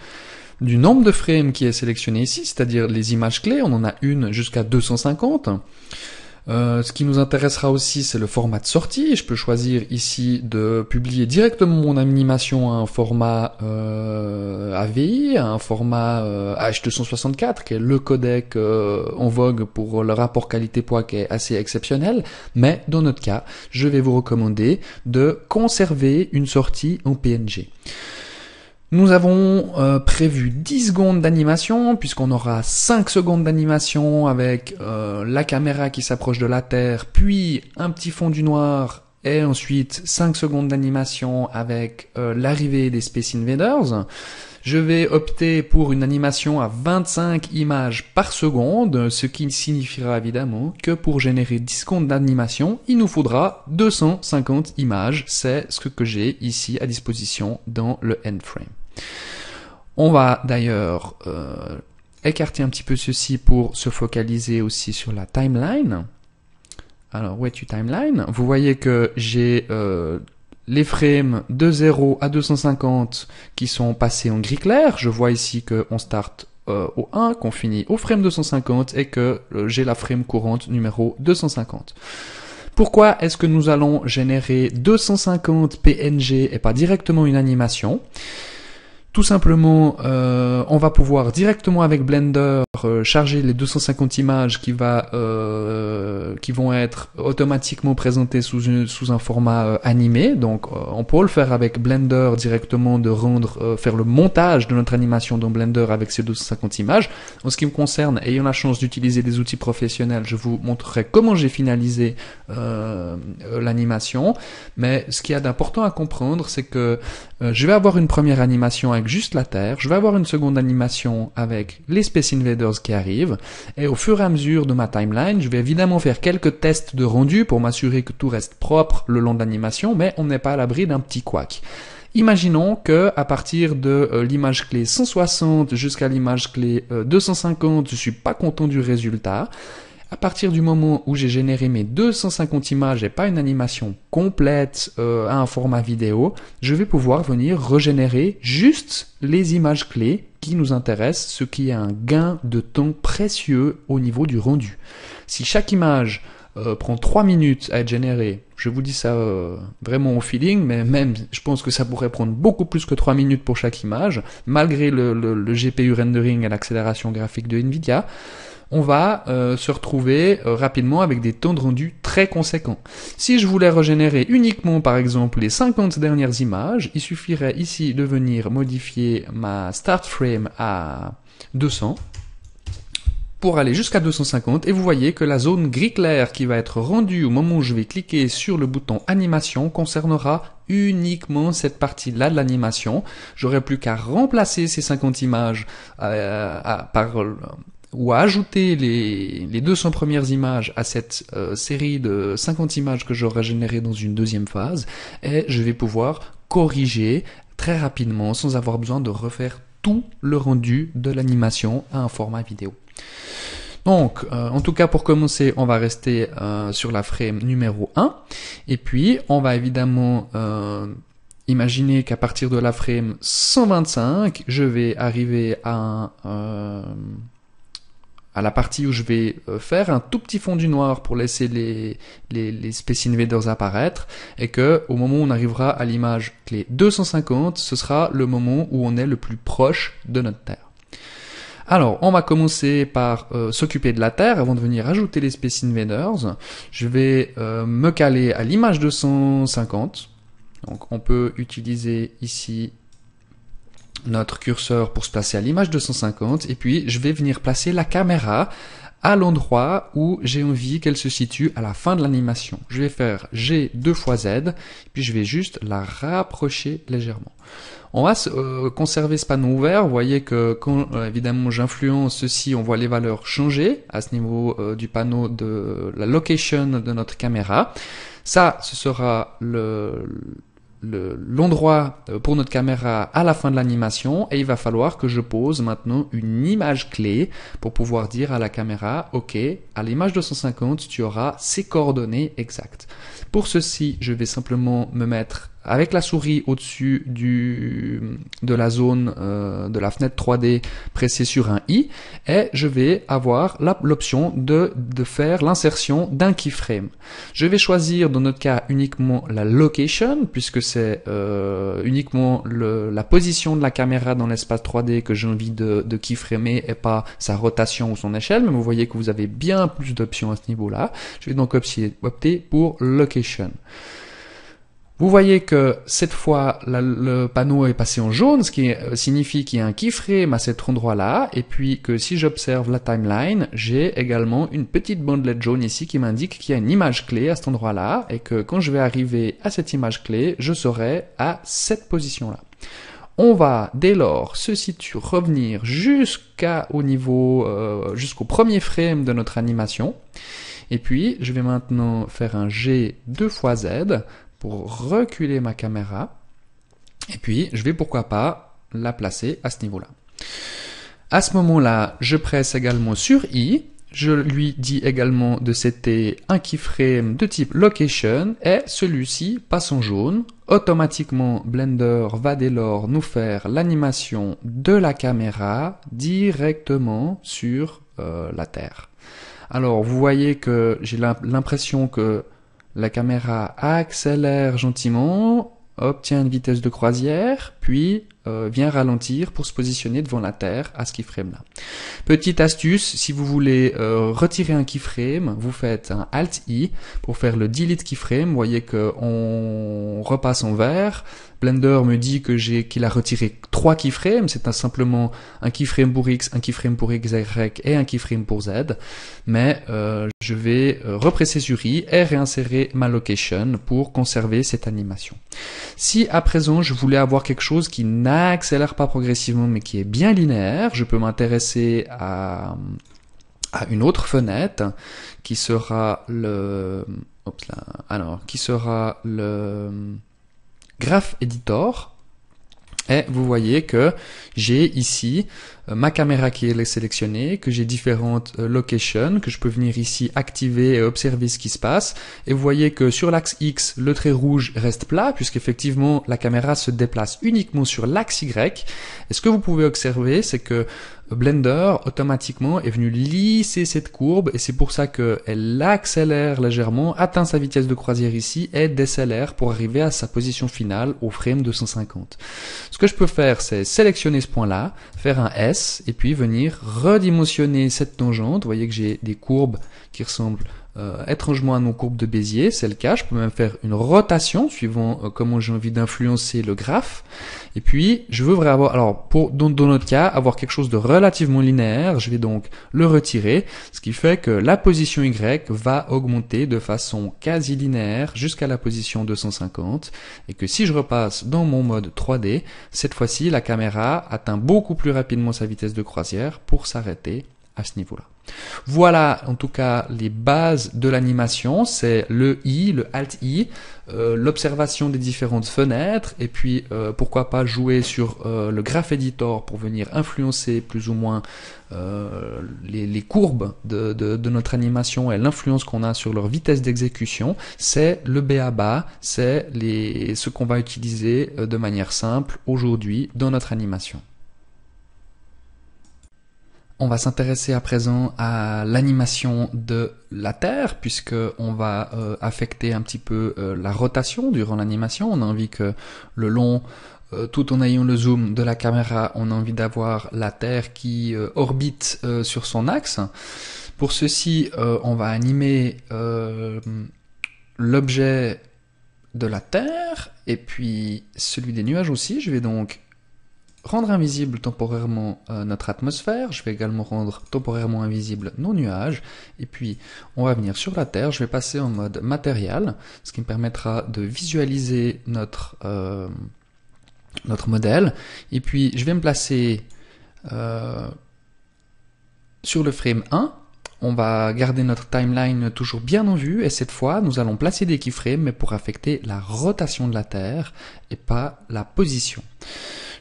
du nombre de frames qui est sélectionné ici, c'est-à-dire les images clés. On en a une jusqu'à 250. Euh, ce qui nous intéressera aussi, c'est le format de sortie. Je peux choisir ici de publier directement mon animation à un format euh, AVI, à un format H264, euh, qui est le codec euh, en vogue pour le rapport qualité-poids qui est assez exceptionnel. Mais dans notre cas, je vais vous recommander de conserver une sortie en PNG. Nous avons euh, prévu 10 secondes d'animation, puisqu'on aura 5 secondes d'animation avec euh, la caméra qui s'approche de la Terre, puis un petit fond du noir, et ensuite 5 secondes d'animation avec euh, l'arrivée des Space Invaders. Je vais opter pour une animation à 25 images par seconde, ce qui signifiera évidemment que pour générer 10 secondes d'animation, il nous faudra 250 images. C'est ce que j'ai ici à disposition dans le endframe. On va d'ailleurs euh, écarter un petit peu ceci pour se focaliser aussi sur la timeline. Alors, où est-tu timeline Vous voyez que j'ai euh, les frames de 0 à 250 qui sont passés en gris clair. Je vois ici qu'on start euh, au 1, qu'on finit au frame 250 et que j'ai la frame courante numéro 250. Pourquoi est-ce que nous allons générer 250 PNG et pas directement une animation tout simplement, euh, on va pouvoir directement avec Blender euh, charger les 250 images qui, va, euh, qui vont être automatiquement présentées sous, une, sous un format animé. Donc, on peut le faire avec Blender directement de rendre, faire le montage de notre animation dans Blender avec ces 250 images. En ce qui me concerne, ayant la chance d'utiliser des outils professionnels, je vous montrerai comment j'ai finalisé l'animation. Mais ce qu'il y a d'important à comprendre, c'est que euh, je vais avoir une première animation avec juste la Terre, je vais avoir une seconde animation avec les Space Invaders qui arrivent, et au fur et à mesure de ma timeline, je vais évidemment faire quelques tests de rendu pour m'assurer que tout reste propre le long de l'animation, mais on n'est pas à l'abri d'un petit quack. Imaginons que à partir de euh, l'image clé 160 jusqu'à l'image clé 250, euh, je suis pas content du résultat. À partir du moment où j'ai généré mes 250 images et pas une animation complète euh, à un format vidéo, je vais pouvoir venir régénérer juste les images clés qui nous intéressent, ce qui est un gain de temps précieux au niveau du rendu. Si chaque image euh, prend 3 minutes à être générée, je vous dis ça euh, vraiment au feeling, mais même je pense que ça pourrait prendre beaucoup plus que 3 minutes pour chaque image, malgré le, le GPU rendering et l'accélération graphique de Nvidia, on va euh, se retrouver euh, rapidement avec des temps de rendu très conséquents. Si je voulais régénérer uniquement par exemple les 50 dernières images, il suffirait ici de venir modifier ma start frame à 200 pour aller jusqu'à 250 et vous voyez que la zone gris clair qui va être rendue au moment où je vais cliquer sur le bouton animation concernera uniquement cette partie-là de l'animation. J'aurais plus qu'à remplacer ces 50 images euh, par ou à ajouter les, les 200 premières images à cette euh, série de 50 images que j'aurai générées dans une deuxième phase, et je vais pouvoir corriger très rapidement sans avoir besoin de refaire tout le rendu de l'animation à un format vidéo. Donc, euh, en tout cas, pour commencer, on va rester euh, sur la frame numéro 1. Et puis, on va évidemment imaginer qu'à partir de la frame 125, je vais arriver à un à la partie où je vais euh, faire un tout petit fond du noir pour laisser les, les, les Space Invaders apparaître et que au moment où on arrivera à l'image clé 250, ce sera le moment où on est le plus proche de notre Terre. Alors, on va commencer par euh, s'occuper de la Terre avant de venir ajouter les Space Invaders. Je vais euh, me caler à l'image 250. Donc, on peut utiliser ici notre curseur pour se placer à l'image 250 et puis je vais venir placer la caméra à l'endroit où j'ai envie qu'elle se situe à la fin de l'animation. Je vais faire G deux fois Z, puis je vais juste la rapprocher légèrement. On va euh, conserver ce panneau ouvert. Vous voyez que quand euh, évidemment j'influence ceci, on voit les valeurs changer à ce niveau euh, du panneau de la location de notre caméra. Ça, ce sera le, l'endroit euh, pour notre caméra à la fin de l'animation et il va falloir que je pose maintenant une image clé pour pouvoir dire à la caméra ok à l'image 250 tu auras ces coordonnées exactes pour ceci je vais simplement me mettre avec la souris au-dessus du de la zone euh, de la fenêtre 3D pressée sur un i et je vais avoir l'option de, faire l'insertion d'un keyframe. Je vais choisir dans notre cas uniquement la location puisque c'est euh, uniquement la position de la caméra dans l'espace 3D que j'ai envie de, de keyframer et pas sa rotation ou son échelle mais vous voyez que vous avez bien plus d'options à ce niveau-là. Je vais donc opter pour location. Vous voyez que cette fois, le panneau est passé en jaune, ce qui euh, signifie qu'il y a un keyframe à cet endroit-là, et puis que si j'observe la timeline, j'ai également une petite bandelette jaune ici qui m'indique qu'il y a une image clé à cet endroit-là, et que quand je vais arriver à cette image clé, je serai à cette position-là. On va dès lors se situer, revenir jusqu'au niveau, euh, jusqu'au premier frame de notre animation, et puis, je vais maintenant faire un G 2 fois Z pour reculer ma caméra. Et puis, je vais pourquoi pas la placer à ce niveau-là. À ce moment-là, je presse également sur i. Je lui dis également de c'était un keyframe de type location et celui-ci passe en jaune. Automatiquement, Blender va dès lors nous faire l'animation de la caméra directement sur euh, la Terre. Alors, vous voyez que j'ai l'impression que la caméra accélère gentiment, obtient une vitesse de croisière, puis euh, vient ralentir pour se positionner devant la Terre à ce keyframe là. Petite astuce, si vous voulez euh, retirer un keyframe, vous faites un Alt-I pour faire le delete keyframe. Vous voyez qu'on repasse en vert. Blender me dit que j'ai qu'il a retiré trois keyframes, c'est simplement un keyframe pour X, un keyframe pour Y et un keyframe pour Z. Mais euh, je vais represser sur I et réinsérer ma location pour conserver cette animation. Si à présent je voulais avoir quelque chose qui n'a accélère pas progressivement mais qui est bien linéaire, je peux m'intéresser à, à une autre fenêtre qui sera le alors qui sera le graph editor et vous voyez que j'ai ici euh, ma caméra qui est sélectionnée, que j'ai différentes euh, locations, que je peux venir ici activer et observer ce qui se passe. Et vous voyez que sur l'axe X, le trait rouge reste plat, puisqu'effectivement la caméra se déplace uniquement sur l'axe Y. Et ce que vous pouvez observer, c'est que Blender automatiquement est venu lisser cette courbe et c'est pour ça qu'elle accélère légèrement, atteint sa vitesse de croisière ici et décélère pour arriver à sa position finale au frame 250. Ce que je peux faire c'est sélectionner ce point là, faire un S et puis venir redimensionner cette tangente. Vous voyez que j'ai des courbes qui ressemblent étrangement euh, à nos courbes de Bézier, c'est le cas. Je peux même faire une rotation suivant euh, comment j'ai envie d'influencer le graphe. Et puis, je veux avoir, alors pour dans, notre cas, avoir quelque chose de relativement linéaire. Je vais donc le retirer, ce qui fait que la position Y va augmenter de façon quasi linéaire jusqu'à la position 250, et que si je repasse dans mon mode 3D, cette fois-ci, la caméra atteint beaucoup plus rapidement sa vitesse de croisière pour s'arrêter à ce niveau-là. Voilà en tout cas les bases de l'animation, c'est le i, le alt i, euh, l'observation des différentes fenêtres et puis euh, pourquoi pas jouer sur euh, le graph editor pour venir influencer plus ou moins les, courbes de, notre animation et l'influence qu'on a sur leur vitesse d'exécution, c'est le BABA, c'est ce qu'on va utiliser de manière simple aujourd'hui dans notre animation. On va s'intéresser à présent à l'animation de la Terre, puisque on va euh, affecter un petit peu euh, la rotation durant l'animation. On a envie que le long, euh, tout en ayant le zoom de la caméra, on a envie d'avoir la Terre qui orbite sur son axe. Pour ceci, on va animer l'objet de la Terre et puis celui des nuages aussi. Je vais donc rendre invisible temporairement euh, notre atmosphère, je vais également rendre temporairement invisible nos nuages, et puis on va venir sur la Terre, je vais passer en mode matériel, ce qui me permettra de visualiser notre, euh, notre modèle, et puis je vais me placer euh, sur le frame 1, on va garder notre timeline toujours bien en vue et cette fois, nous allons placer des keyframes mais pour affecter la rotation de la Terre et pas la position.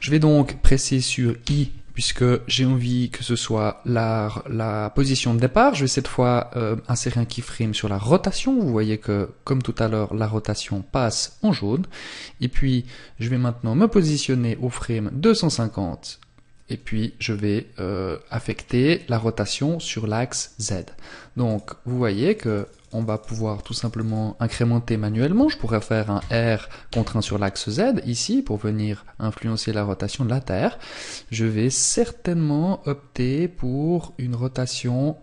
Je vais donc presser sur I puisque j'ai envie que ce soit la, la, position de départ. Je vais cette fois euh, insérer un keyframe sur la rotation. Vous voyez que, comme tout à l'heure, la rotation passe en jaune. Et puis, je vais maintenant me positionner au frame 250. Et puis, je vais euh, affecter la rotation sur l'axe Z. Donc, vous voyez que on va pouvoir tout simplement incrémenter manuellement. Je pourrais faire un R contraint sur l'axe Z ici pour venir influencer la rotation de la Terre. Je vais certainement opter pour une rotation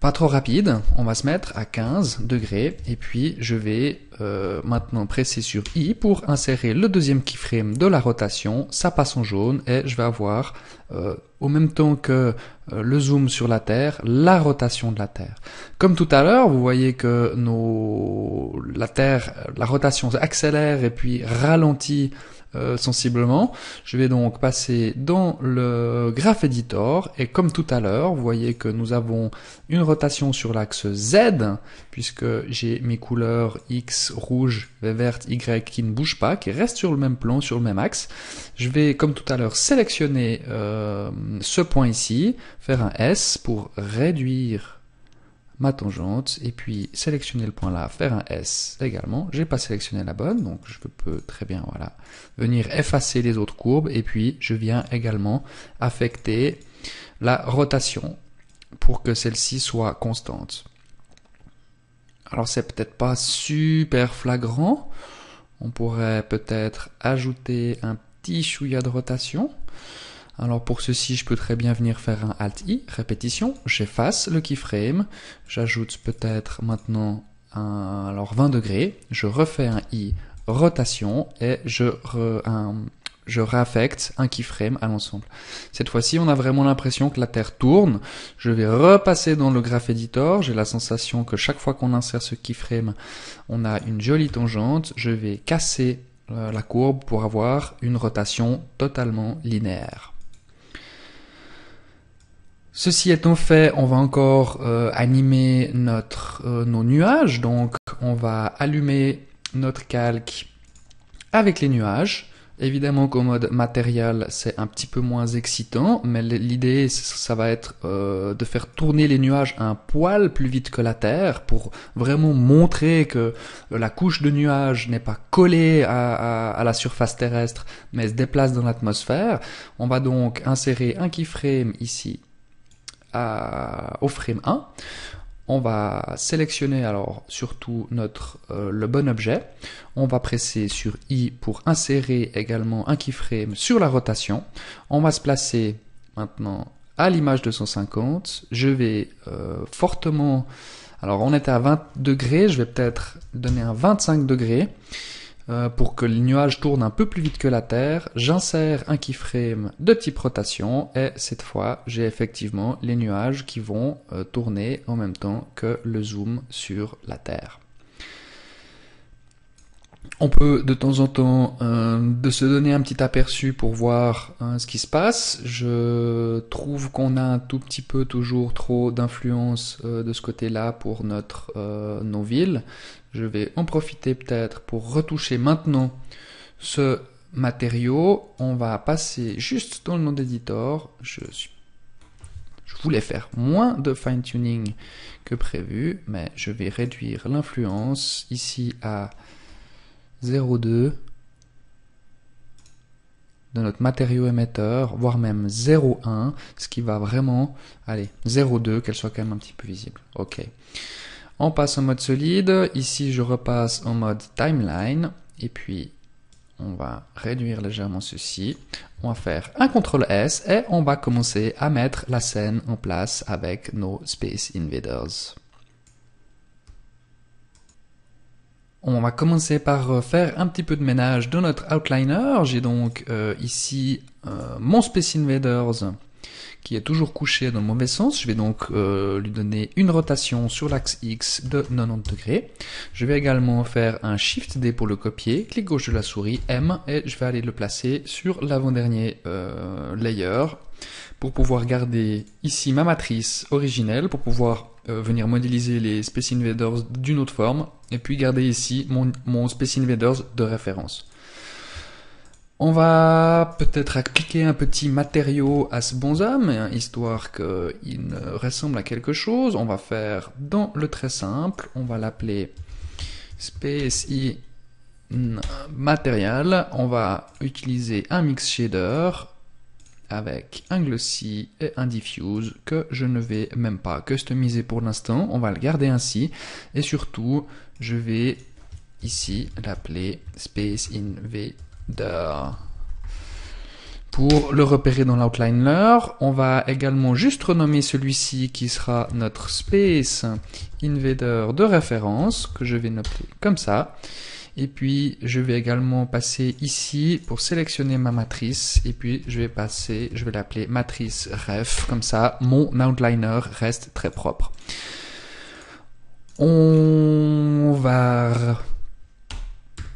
pas trop rapide, on va se mettre à 15 degrés et puis je vais euh, maintenant presser sur I pour insérer le deuxième keyframe de la rotation, ça passe en jaune et je vais avoir euh, au même temps que euh, le zoom sur la Terre, la rotation de la Terre. Comme tout à l'heure, vous voyez que la Terre, la rotation accélère et puis ralentit euh, sensiblement. Je vais donc passer dans le Graph Editor et comme tout à l'heure, vous voyez que nous avons une rotation sur l'axe Z puisque j'ai mes couleurs X, rouge, verte Y qui ne bougent pas, qui restent sur le même plan, sur le même axe. Je vais comme tout à l'heure sélectionner euh, ce point ici, faire un S pour réduire ma tangente, et puis sélectionner le point là, faire un S également. J'ai pas sélectionné la bonne, donc je peux très bien, voilà, venir effacer les autres courbes, et puis je viens également affecter la rotation pour que celle-ci soit constante. Alors c'est peut-être pas super flagrant, on pourrait peut-être ajouter un petit chouïa de rotation, alors pour ceci, je peux très bien venir faire un Alt-I, répétition, j'efface le keyframe, j'ajoute peut-être maintenant un, alors 20 degrés, je refais un I, rotation, et je, re, un, je réaffecte un keyframe à l'ensemble. Cette fois-ci, on a vraiment l'impression que la Terre tourne. Je vais repasser dans le Graph Editor. J'ai la sensation que chaque fois qu'on insère ce keyframe, on a une jolie tangente. Je vais casser euh, la courbe pour avoir une rotation totalement linéaire. Ceci étant fait, on va encore euh, animer notre, euh, nos nuages. Donc, on va allumer notre calque avec les nuages. Évidemment qu'au mode matériel, c'est un petit peu moins excitant, mais l'idée, ça va être euh, de faire tourner les nuages un poil plus vite que la Terre pour vraiment montrer que la couche de nuages n'est pas collée à, à, la surface terrestre, mais se déplace dans l'atmosphère. On va donc insérer un keyframe ici au frame 1. On va sélectionner alors surtout notre euh, le bon objet. On va presser sur I pour insérer également un keyframe sur la rotation. On va se placer maintenant à l'image 250. Je vais euh, fortement... Alors on était à 20 degrés, je vais peut-être donner un 25 degrés. Euh, pour que le nuage tourne un peu plus vite que la Terre, j'insère un keyframe de type rotation et cette fois j'ai effectivement les nuages qui vont euh, tourner en même temps que le zoom sur la Terre. On peut de temps en temps euh, de se donner un petit aperçu pour voir hein, ce qui se passe. Je trouve qu'on a un tout petit peu toujours trop d'influence euh, de ce côté-là pour notre euh, nos villes. Je vais en profiter peut-être pour retoucher maintenant ce matériau. On va passer juste dans le nom d'éditeur. Je je voulais faire moins de fine-tuning que prévu, mais je vais réduire l'influence ici à 0,2 de notre matériau émetteur, voire même 0,1, ce qui va vraiment, allez, 0,2, qu'elle soit quand même un petit peu visible. Ok. On passe en mode solide. Ici, je repasse en mode timeline. Et puis, on va réduire légèrement ceci. On va faire un CTRL S et on va commencer à mettre la scène en place avec nos Space Invaders. On va commencer par euh, faire un petit peu de ménage de notre outliner. J'ai donc euh, ici euh, mon Space Invaders qui est toujours couché dans le mauvais sens. Je vais donc lui donner une rotation sur l'axe X de 90 degrés. Je vais également faire un Shift D pour le copier, clic gauche de la souris, M, et je vais aller le placer sur l'avant-dernier layer pour pouvoir garder ici ma matrice originelle, pour pouvoir venir modéliser les Space Invaders d'une autre forme et puis garder ici mon, mon Space Invaders de référence. On va peut-être appliquer un petit matériau à ce bonhomme, histoire qu'il ressemble à quelque chose. On va faire dans le très simple, on va l'appeler Space Material. On va utiliser un mix shader avec un glossy et un diffuse que je ne vais même pas customiser pour l'instant. On va le garder ainsi et surtout je vais ici l'appeler Space Invader. Pour le repérer dans l'outliner, on va également juste renommer celui-ci qui sera notre Space Invader de référence, que je vais noter comme ça. Et puis, je vais également passer ici pour sélectionner ma matrice. Et puis, je vais passer, je vais l'appeler matrice ref. Comme ça, mon outliner reste très propre. On va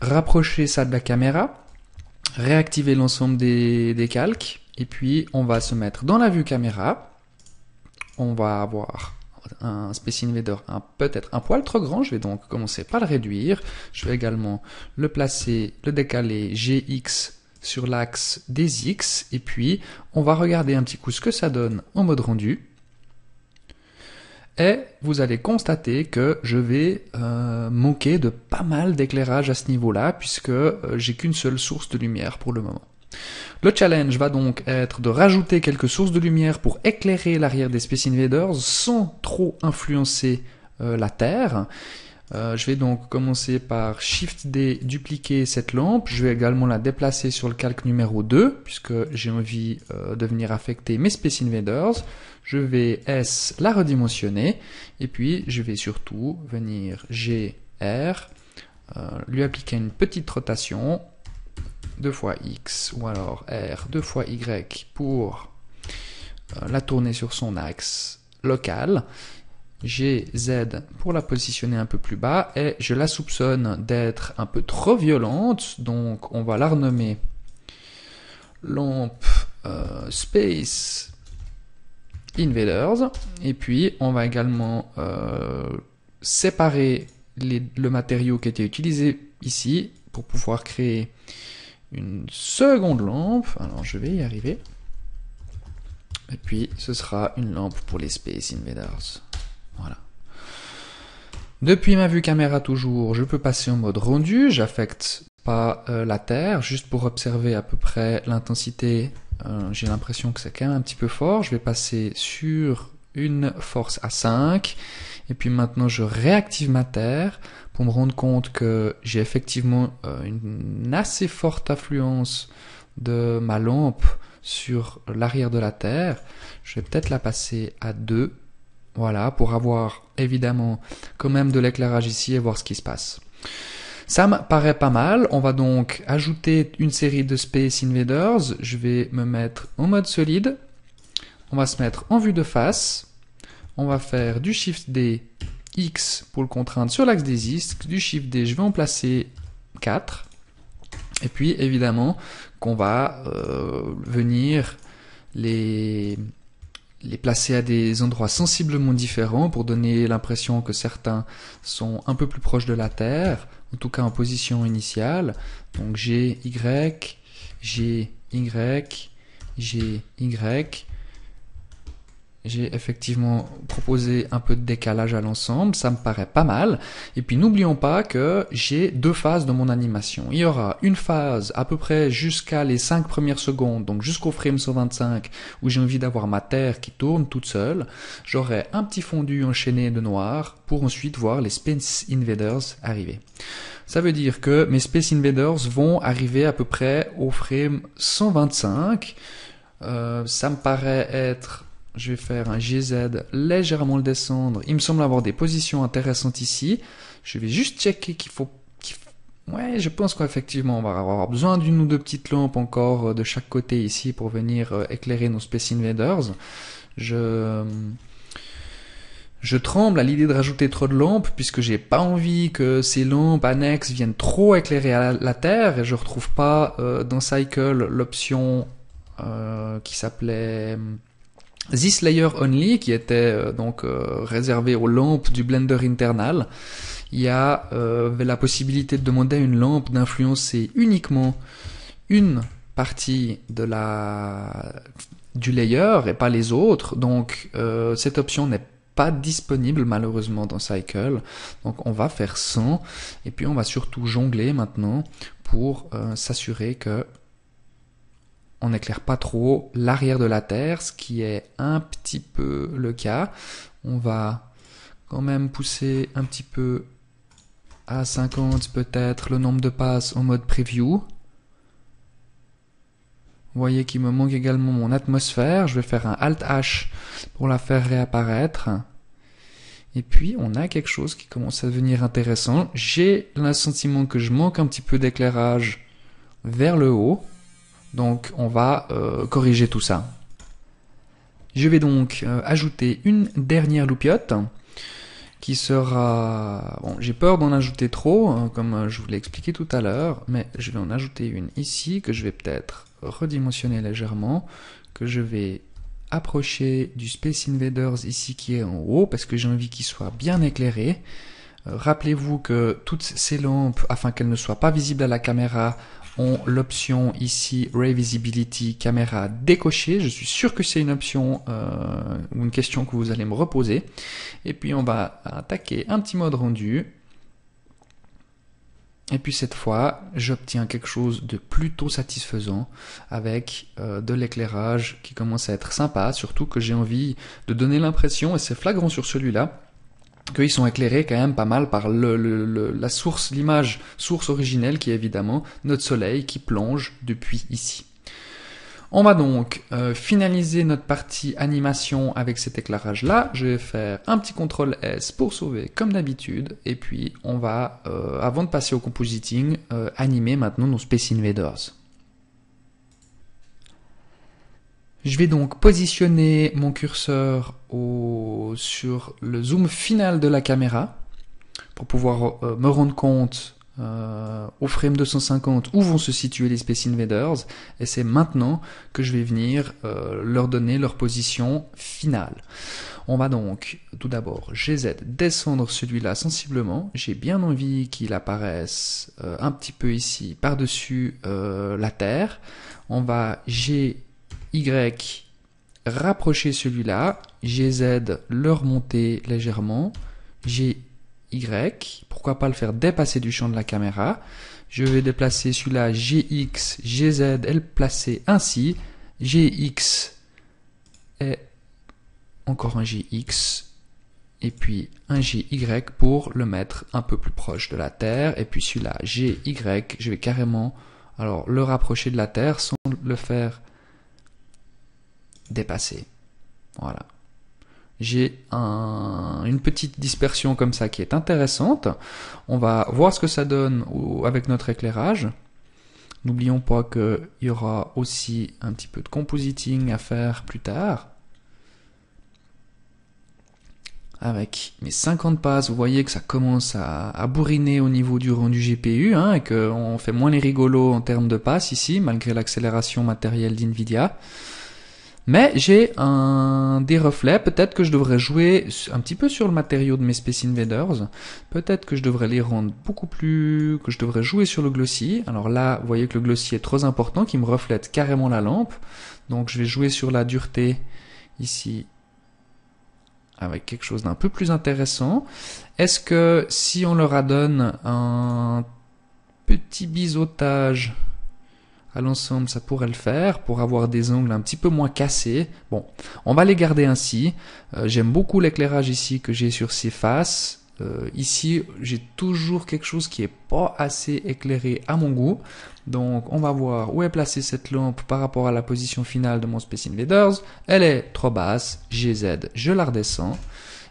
rapprocher ça de la caméra, réactiver l'ensemble des, calques, et puis on va se mettre dans la vue caméra. On va avoir un Space Invader peut-être un poil trop grand, je vais donc commencer par le réduire. Je vais également le placer, le décaler GX sur l'axe des X, et puis on va regarder un petit coup ce que ça donne en mode rendu. Et vous allez constater que je vais euh, manquer de pas mal d'éclairage à ce niveau-là, puisque euh, j'ai qu'une seule source de lumière pour le moment. Le challenge va donc être de rajouter quelques sources de lumière pour éclairer l'arrière des Space Invaders sans trop influencer euh, la Terre. je vais donc commencer par Shift D, dupliquer cette lampe. Je vais également la déplacer sur le calque numéro 2, puisque j'ai envie de venir affecter mes Space Invaders je vais S la redimensionner, et puis je vais surtout venir GR R, euh, lui appliquer une petite rotation, 2 fois X, ou alors R, 2 fois Y, pour euh, la tourner sur son axe local, G, Z pour la positionner un peu plus bas, et je la soupçonne d'être un peu trop violente, donc on va la renommer lampe euh, space Invaders. Mm. Et puis, on va également euh, séparer le matériau qui était utilisé ici pour pouvoir créer une seconde lampe. Alors, je vais y arriver. Et puis, ce sera une lampe pour les Space Invaders. Voilà. Depuis ma vue caméra toujours, je peux passer en mode rendu. J'affecte pas euh, la Terre, juste pour observer à peu près l'intensité euh, j'ai l'impression que c'est quand même un petit peu fort. Je vais passer sur une force à 5. Et puis maintenant, je réactive ma terre pour me rendre compte que j'ai effectivement euh, une assez forte affluence de ma lampe sur l'arrière de la terre. Je vais peut-être la passer à 2. Voilà, pour avoir évidemment quand même de l'éclairage ici et voir ce qui se passe. Ça me paraît pas mal. On va donc ajouter une série de Space Invaders. Je vais me mettre en mode solide. On va se mettre en vue de face. On va faire du Shift D, X pour le contraindre sur l'axe des X. Du Shift D, je vais en placer 4. Et puis évidemment qu'on va euh, venir les placer à des endroits sensiblement différents pour donner l'impression que certains sont un peu plus proches de la Terre, en tout cas en position initiale. Donc j'ai Y, j'ai Y, j'ai Y, j'ai effectivement proposé un peu de décalage à l'ensemble, ça me paraît pas mal. Et puis n'oublions pas que j'ai deux phases de mon animation. Il y aura une phase à peu près jusqu'à les 5 premières secondes, donc jusqu'au frame 125, où j'ai envie d'avoir ma terre qui tourne toute seule. J'aurai un petit fondu enchaîné de noir pour ensuite voir les Space Invaders arriver. Ça veut dire que mes Space Invaders vont arriver à peu près au frame 125. Euh, ça me paraît être je vais faire un GZ, légèrement le descendre. Il me semble avoir des positions intéressantes ici. Je vais juste checker qu'il faut... Ouais, je pense qu'effectivement, on va avoir besoin d'une ou deux petites lampes encore euh, de chaque côté ici pour venir euh, éclairer nos Space Invaders. Je... Je tremble à l'idée de rajouter trop de lampes puisque j'ai pas envie que ces lampes annexes viennent trop éclairer la Terre et je retrouve pas euh, dans Cycle l'option qui s'appelait This Layer Only, qui était euh, donc euh, réservé aux lampes du Blender internal, il y a euh, la possibilité de demander à une lampe d'influencer uniquement une partie de la du layer et pas les autres. Donc cette option n'est pas disponible malheureusement dans Cycle. Donc on va faire sans et puis on va surtout jongler maintenant pour s'assurer que on n'éclaire pas trop l'arrière de la Terre, ce qui est un petit peu le cas. On va quand même pousser un petit peu à 50 peut-être le nombre de passes en mode preview. Vous voyez qu'il me manque également mon atmosphère. Je vais faire un Alt H pour la faire réapparaître. Et puis, on a quelque chose qui commence à devenir intéressant. J'ai le sentiment que je manque un petit peu d'éclairage vers le haut. Donc on va euh, corriger tout ça. Je vais donc euh, ajouter une dernière loupiote qui sera... Bon, j'ai peur d'en ajouter trop, hein, comme euh, je vous l'ai expliqué tout à l'heure, mais je vais en ajouter une ici que je vais peut-être redimensionner légèrement, que je vais approcher du Space Invaders ici qui est en haut, parce que j'ai envie qu'il soit bien éclairé. Rappelez-vous que toutes ces lampes, afin qu'elles ne soient pas visibles à la caméra, on l'option ici Ray Visibility caméra décochée. Je suis sûr que c'est une option euh, ou une question que vous allez me reposer. Et puis on va attaquer un petit mode rendu. Et puis cette fois, j'obtiens quelque chose de plutôt satisfaisant avec euh, de l'éclairage qui commence à être sympa, surtout que j'ai envie de donner l'impression, et c'est flagrant sur celui-là, qu'ils sont éclairés quand même pas mal par la source, l'image source originelle qui est évidemment notre soleil qui plonge depuis ici. On va donc euh, finaliser notre partie animation avec cet éclairage là. Je vais faire un petit contrôle S pour sauver comme d'habitude. Et puis on va, euh, avant de passer au compositing, euh, animer maintenant nos Space Invaders. Je vais donc positionner mon curseur sur le zoom final de la caméra pour pouvoir euh, me rendre compte euh, au frame 250 où vont se situer les Space Invaders et c'est maintenant que je vais venir euh, leur donner leur position finale. On va donc tout d'abord GZ descendre celui-là sensiblement. J'ai bien envie qu'il apparaisse un petit peu ici par-dessus la Terre. On va G y, rapprocher celui-là, GZ, le remonter légèrement, GY, pourquoi pas le faire dépasser du champ de la caméra. Je vais déplacer celui-là, GX, GZ, et le placer ainsi. GX et encore un GX et puis un GY pour le mettre un peu plus proche de la Terre. Et puis celui-là, GY, je vais carrément alors, le rapprocher de la Terre sans le faire dépassé. Voilà. J'ai une petite dispersion comme ça qui est intéressante. On va voir ce que ça donne avec notre éclairage. N'oublions pas qu'il y aura aussi un petit peu de compositing à faire plus tard. Avec mes 50 passes, vous voyez que ça commence à, bourriner au niveau du rendu GPU hein, et qu'on fait moins les rigolos en termes de passes ici, malgré l'accélération matérielle d'NVIDIA. Mais j'ai un, des reflets, peut-être que je devrais jouer un petit peu sur le matériau de mes Space Invaders, peut-être que je devrais les rendre beaucoup plus, que je devrais jouer sur le glossy, alors là vous voyez que le glossy est trop important, qui me reflète carrément la lampe, donc je vais jouer sur la dureté ici avec quelque chose d'un peu plus intéressant. Est-ce que si on leur adonne un petit biseautage à l'ensemble, ça pourrait le faire pour avoir des angles un petit peu moins cassés. Bon, on va les garder ainsi. Euh, j'aime beaucoup l'éclairage ici que j'ai sur ces faces. Euh, ici, j'ai toujours quelque chose qui n'est pas assez éclairé à mon goût. Donc, on va voir où est placée cette lampe par rapport à la position finale de mon Space Invaders. Elle est trop basse. GZ, je la redescends.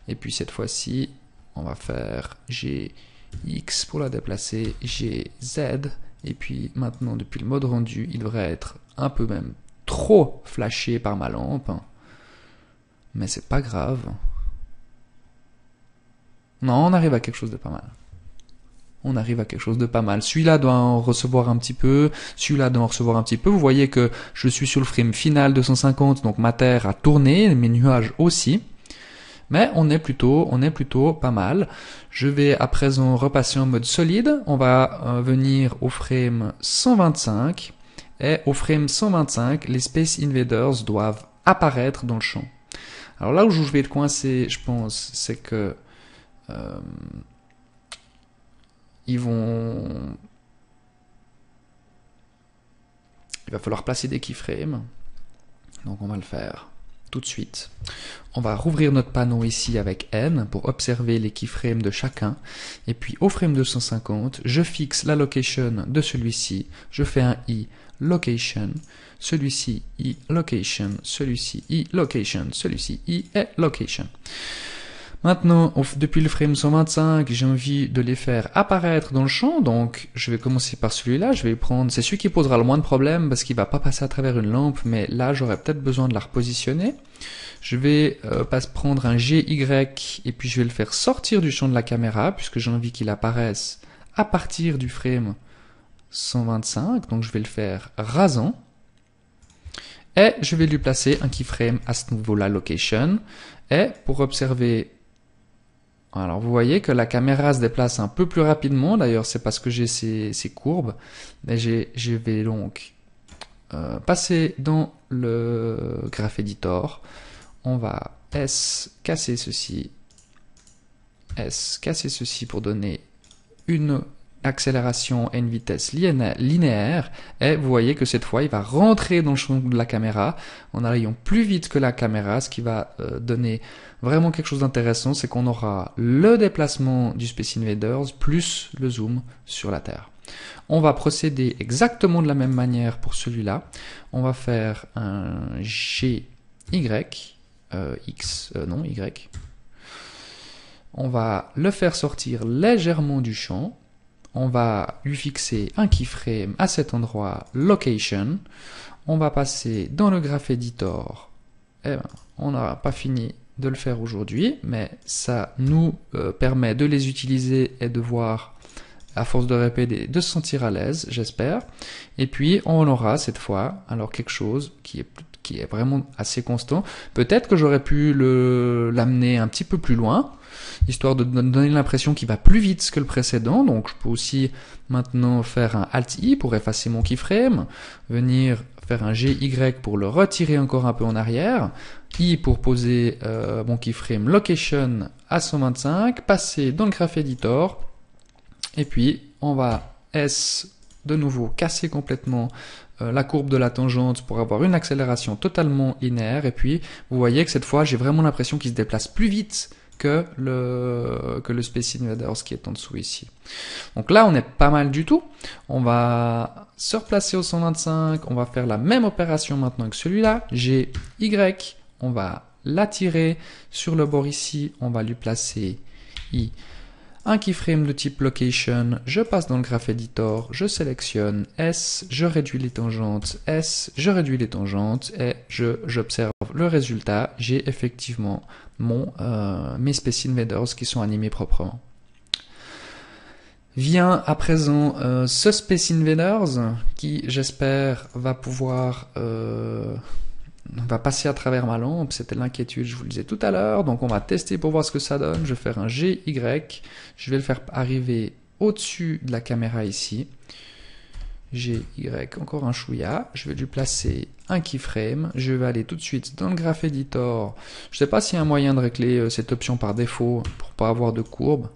Et puis, cette fois-ci, on va faire GX pour la déplacer. GZ et puis maintenant, depuis le mode rendu, il devrait être un peu même trop flashé par ma lampe. Mais c'est pas grave. Non, on arrive à quelque chose de pas mal. On arrive à quelque chose de pas mal. Celui-là doit en recevoir un petit peu, celui-là doit en recevoir un petit peu. Vous voyez que je suis sur le frame final 250, donc ma terre a tourné, mes nuages aussi mais on est plutôt, on est plutôt pas mal. Je vais à présent repasser en mode solide. On va euh, venir au frame 125 et au frame 125, les Space Invaders doivent apparaître dans le champ. Alors là où je vais être coincé, je pense, c'est que euh, ils vont. Il va falloir placer des keyframes. Donc on va le faire tout de suite. On va rouvrir notre panneau ici avec N pour observer les keyframes de chacun. Et puis au frame 250, je fixe la location de celui-ci. Je fais un i location, celui-ci i location, celui-ci i location, celui-ci i et location. Maintenant, depuis le frame 125, j'ai envie de les faire apparaître dans le champ, donc je vais commencer par celui-là, je vais prendre, c'est celui qui posera le moins de problèmes parce qu'il va pas passer à travers une lampe, mais là j'aurais peut-être besoin de la repositionner. Je vais euh, prendre un GY et puis je vais le faire sortir du champ de la caméra puisque j'ai envie qu'il apparaisse à partir du frame 125, donc je vais le faire rasant. Et je vais lui placer un keyframe à ce niveau-là, location. Et pour observer alors vous voyez que la caméra se déplace un peu plus rapidement, d'ailleurs c'est parce que j'ai ces, courbes. mais je vais donc euh, passer dans le Graph Editor. On va S casser ceci, S casser ceci pour donner une accélération et une vitesse linéaire et vous voyez que cette fois il va rentrer dans le champ de la caméra en allant plus vite que la caméra ce qui va euh, donner vraiment quelque chose d'intéressant c'est qu'on aura le déplacement du Space Invaders plus le zoom sur la Terre. On va procéder exactement de la même manière pour celui-là. On va faire un G, Y, euh, X, euh, non, Y. On va le faire sortir légèrement du champ on va lui fixer un keyframe à cet endroit location. On va passer dans le graph editor. Eh ben, on n'aura pas fini de le faire aujourd'hui, mais ça nous euh, permet de les utiliser et de voir, à force de répéter, de se sentir à l'aise, j'espère. Et puis, on aura cette fois, alors quelque chose qui est, qui est vraiment assez constant. Peut-être que j'aurais pu l'amener un petit peu plus loin, histoire de donner l'impression qu'il va plus vite que le précédent. Donc je peux aussi maintenant faire un Alt-I pour effacer mon keyframe, venir faire un GY pour le retirer encore un peu en arrière, I pour poser euh, mon keyframe location à 125, passer dans le Graph Editor, et puis on va S de nouveau casser complètement euh, la courbe de la tangente pour avoir une accélération totalement linéaire, et puis vous voyez que cette fois j'ai vraiment l'impression qu'il se déplace plus vite que le, que le Space qui est en dessous ici. Donc là, on est pas mal du tout. On va se replacer au 125. On va faire la même opération maintenant que celui-là. J'ai Y. On va l'attirer sur le bord ici. On va lui placer I un keyframe de type location, je passe dans le graph editor, je sélectionne S, je réduis les tangentes S, je réduis les tangentes et j'observe le résultat, j'ai effectivement mon, euh, mes Space Invaders qui sont animés proprement. Vient à présent euh, ce Space Invaders qui j'espère va pouvoir euh, on va passer à travers ma lampe, c'était l'inquiétude, je vous le disais tout à l'heure, donc on va tester pour voir ce que ça donne, je vais faire un GY, je vais le faire arriver au-dessus de la caméra ici, GY, encore un chouïa, je vais lui placer un keyframe, je vais aller tout de suite dans le graph editor, je ne sais pas s'il y a un moyen de régler euh, cette option par défaut pour pas avoir de courbe,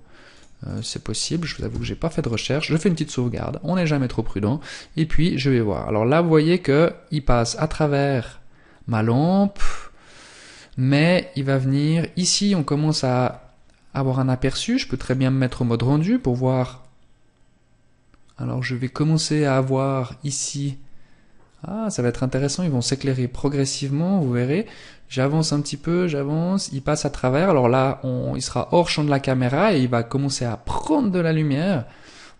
euh, c'est possible, je vous avoue que j'ai pas fait de recherche, je fais une petite sauvegarde, on n'est jamais trop prudent, et puis je vais voir. Alors là vous voyez que il passe à travers ma lampe, mais il va venir, ici on commence à avoir un aperçu, je peux très bien me mettre au mode rendu pour voir. Alors je vais commencer à avoir ici, ah ça va être intéressant, ils vont s'éclairer progressivement, vous verrez, j'avance un petit peu, j'avance, il passe à travers, alors là il sera hors champ de la caméra et il va commencer à prendre de la lumière.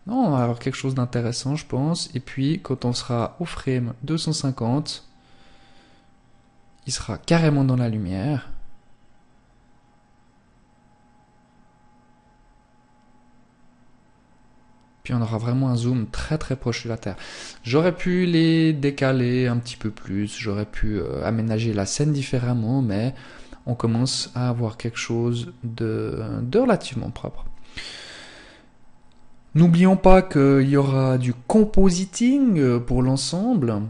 Non, on va avoir quelque chose d'intéressant je pense, et puis quand on sera au frame 250, il sera carrément dans la lumière. Puis on aura vraiment un zoom très très proche de la Terre. J'aurais pu les décaler un petit peu plus, j'aurais pu euh, aménager la scène différemment, mais on commence à avoir quelque chose de relativement propre. N'oublions pas qu'il y aura du compositing euh, pour l'ensemble.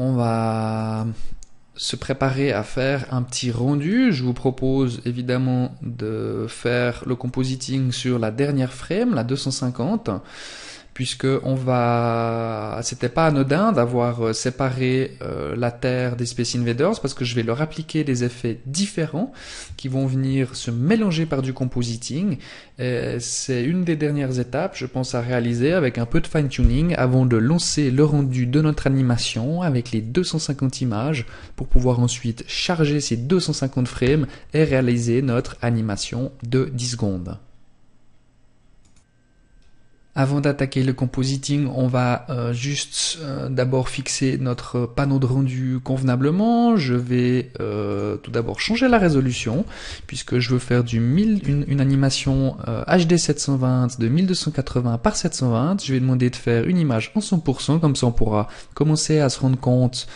On va se préparer à faire un petit rendu. Je vous propose évidemment de faire le compositing sur la dernière frame, la 250 puisque on va, c'était pas anodin d'avoir euh, séparé euh, la Terre des Space Invaders parce que je vais leur appliquer des effets différents qui vont venir se mélanger par du compositing. C'est une des dernières étapes, je pense, à réaliser avec un peu de fine tuning avant de lancer le rendu de notre animation avec les 250 images pour pouvoir ensuite charger ces 250 frames et réaliser notre animation de 10 secondes. Avant d'attaquer le compositing, on va euh, juste euh, d'abord fixer notre panneau de rendu convenablement. Je vais euh, tout d'abord changer la résolution puisque je veux faire du 1000, une, une animation HD 720 de 1280 par 720. Je vais demander de faire une image en 100%, comme ça on pourra commencer à se rendre compte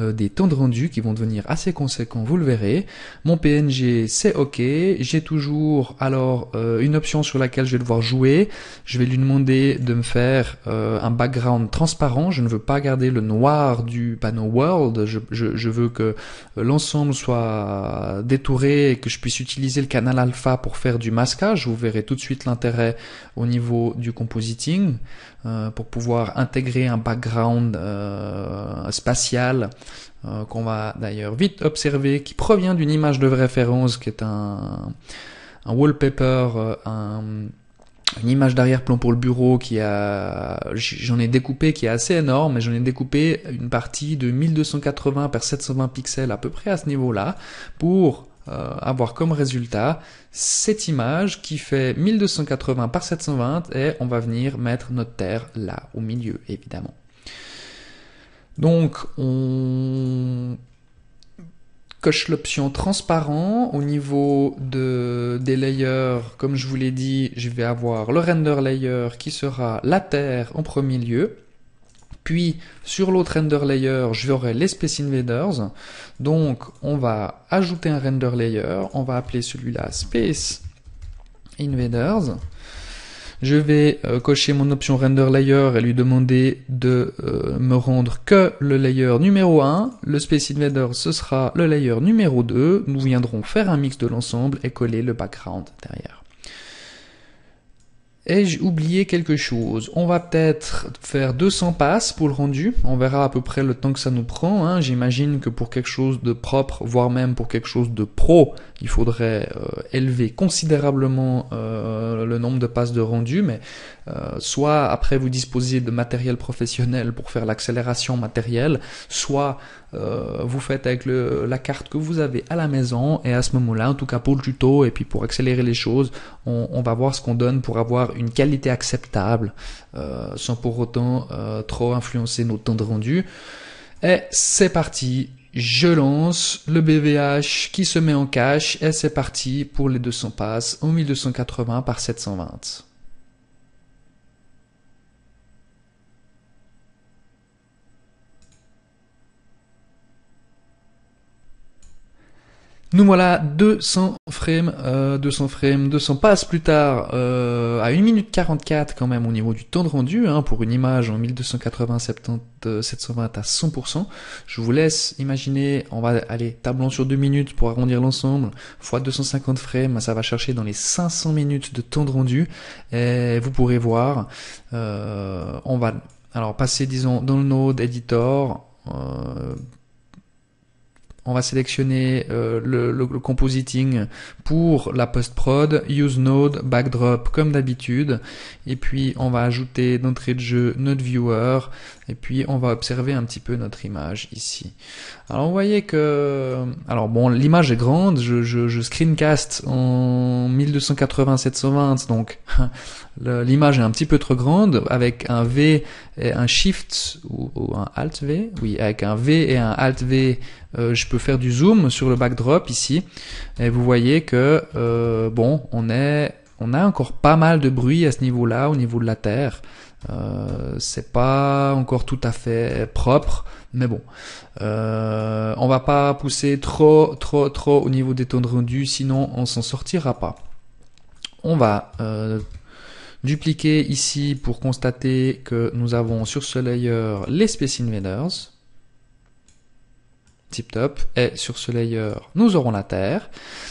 euh, des temps de rendu qui vont devenir assez conséquents, vous le verrez. Mon PNG, c'est OK. J'ai toujours alors euh, une option sur laquelle je vais devoir jouer. Je vais lui demander de me faire euh, un background transparent. Je ne veux pas garder le noir du panneau World. Je, je veux que l'ensemble soit détouré et que je puisse utiliser le canal alpha pour faire du masquage. Vous verrez tout de suite l'intérêt au niveau du compositing. Euh, pour pouvoir intégrer un background euh, spatial euh, qu'on va d'ailleurs vite observer, qui provient d'une image de référence qui est un, wallpaper, un, une image d'arrière-plan pour le bureau qui a, j'en ai découpé, qui est assez énorme, mais j'en ai découpé une partie de 1280 par 720 pixels à peu près à ce niveau-là pour avoir euh, comme résultat cette image qui fait 1280 par 720 et on va venir mettre notre terre là, au milieu, évidemment. Donc, on coche l'option transparent. Au niveau de, des layers, comme je vous l'ai dit, je vais avoir le render layer qui sera la terre en premier lieu. Puis sur l'autre render layer, je verrai les Space Invaders. Donc on va ajouter un render layer. On va appeler celui-là Space Invaders. Je vais euh, cocher mon option render layer et lui demander de euh, me rendre que le layer numéro 1. Le Space Invaders, ce sera le layer numéro 2. Nous viendrons faire un mix de l'ensemble et coller le background derrière. Ai-je oublié quelque chose On va peut-être faire 200 passes pour le rendu. On verra à peu près le temps que ça nous prend. Hein. J'imagine que pour quelque chose de propre, voire même pour quelque chose de pro, il faudrait euh, élever considérablement euh, le nombre de passes de rendu. Mais euh, soit après vous disposez de matériel professionnel pour faire l'accélération matérielle, soit euh, vous faites avec la carte que vous avez à la maison et à ce moment-là, en tout cas pour le tuto et puis pour accélérer les choses, on, va voir ce qu'on donne pour avoir une qualité acceptable euh, sans pour autant trop influencer nos temps de rendu. Et c'est parti, je lance le BVH qui se met en cache et c'est parti pour les 200 passes en 1280 par 720. Nous voilà 200 frames, 200 euh, frames, 200 passes plus tard euh, à 1 minute 44 quand même au niveau du temps de rendu hein, pour une image en 1280 720 à 100%. Je vous laisse imaginer, on va aller tablant sur 2 minutes pour arrondir l'ensemble fois 250 frames, ça va chercher dans les 500 minutes de temps de rendu et vous pourrez voir, euh, on va alors passer disons dans le node editor on va sélectionner euh, le, compositing pour la post-prod, use node, backdrop comme d'habitude, et puis on va ajouter d'entrée de jeu Node viewer, et puis on va observer un petit peu notre image ici. Alors vous voyez que... Alors bon, l'image est grande, je, je, je screencast en 1280-720, donc l'image est un petit peu trop grande, avec un V et un Shift ou, un Alt V. Oui, avec un V et un Alt V, euh, je peux faire du zoom sur le backdrop ici. Et vous voyez que, euh, bon, on est... On a encore pas mal de bruit à ce niveau-là, au niveau de la Terre. Euh, c'est pas encore tout à fait propre, mais bon, euh, on va pas pousser trop, trop, trop au niveau des tons de rendu, sinon on s'en sortira pas. On va euh, dupliquer ici pour constater que nous avons sur ce layer les Space Invaders tip top, et sur ce layer, nous aurons la Terre.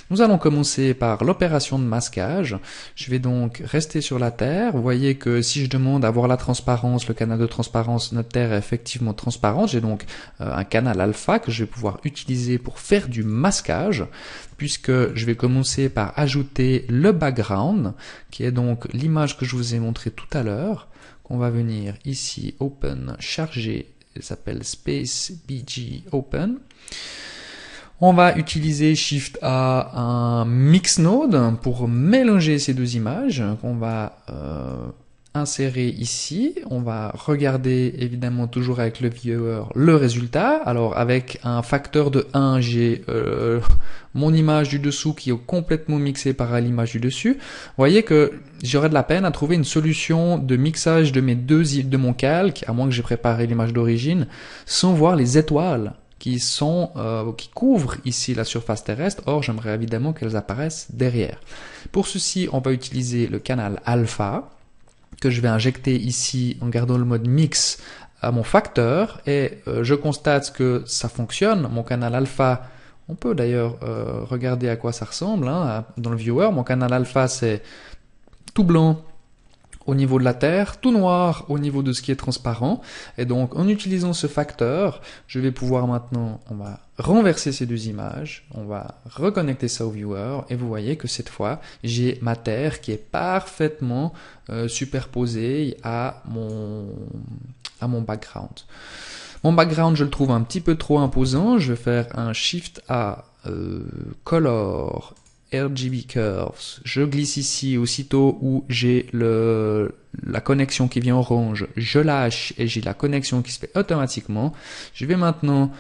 Nous allons commencer par l'opération de masquage. Je vais donc rester sur la Terre. Vous voyez que si je demande à voir la transparence, le canal de transparence, notre Terre est effectivement transparente. J'ai donc euh, un canal alpha que je vais pouvoir utiliser pour faire du masquage, puisque je vais commencer par ajouter le background, qui est donc l'image que je vous ai montrée tout à l'heure. On va venir ici, Open, charger, il s'appelle Space BG Open. On va utiliser Shift A, un mix node pour mélanger ces deux images qu'on va euh, insérer ici. On va regarder évidemment toujours avec le viewer le résultat. Alors avec un facteur de 1, j'ai euh, mon image du dessous qui est complètement mixée par l'image du dessus. Vous voyez que j'aurais de la peine à trouver une solution de mixage de mes deux de mon calque, à moins que j'ai préparé l'image d'origine, sans voir les étoiles qui sont euh, qui couvrent ici la surface terrestre. Or, j'aimerais évidemment qu'elles apparaissent derrière. Pour ceci, on va utiliser le canal alpha que je vais injecter ici en gardant le mode mix à mon facteur et euh, je constate que ça fonctionne. Mon canal alpha, on peut d'ailleurs euh, regarder à quoi ça ressemble hein, dans le viewer. Mon canal alpha, c'est tout blanc au niveau de la Terre, tout noir au niveau de ce qui est transparent. Et donc en utilisant ce facteur, je vais pouvoir maintenant, on va renverser ces deux images, on va reconnecter ça au viewer et vous voyez que cette fois j'ai ma Terre qui est parfaitement euh, superposée à mon, à mon background. Mon background, je le trouve un petit peu trop imposant. Je vais faire un Shift à euh, Color RGB Curves. Je glisse ici aussitôt où j'ai le, la connexion qui vient orange. Je lâche et j'ai la connexion qui se fait automatiquement. Je vais maintenant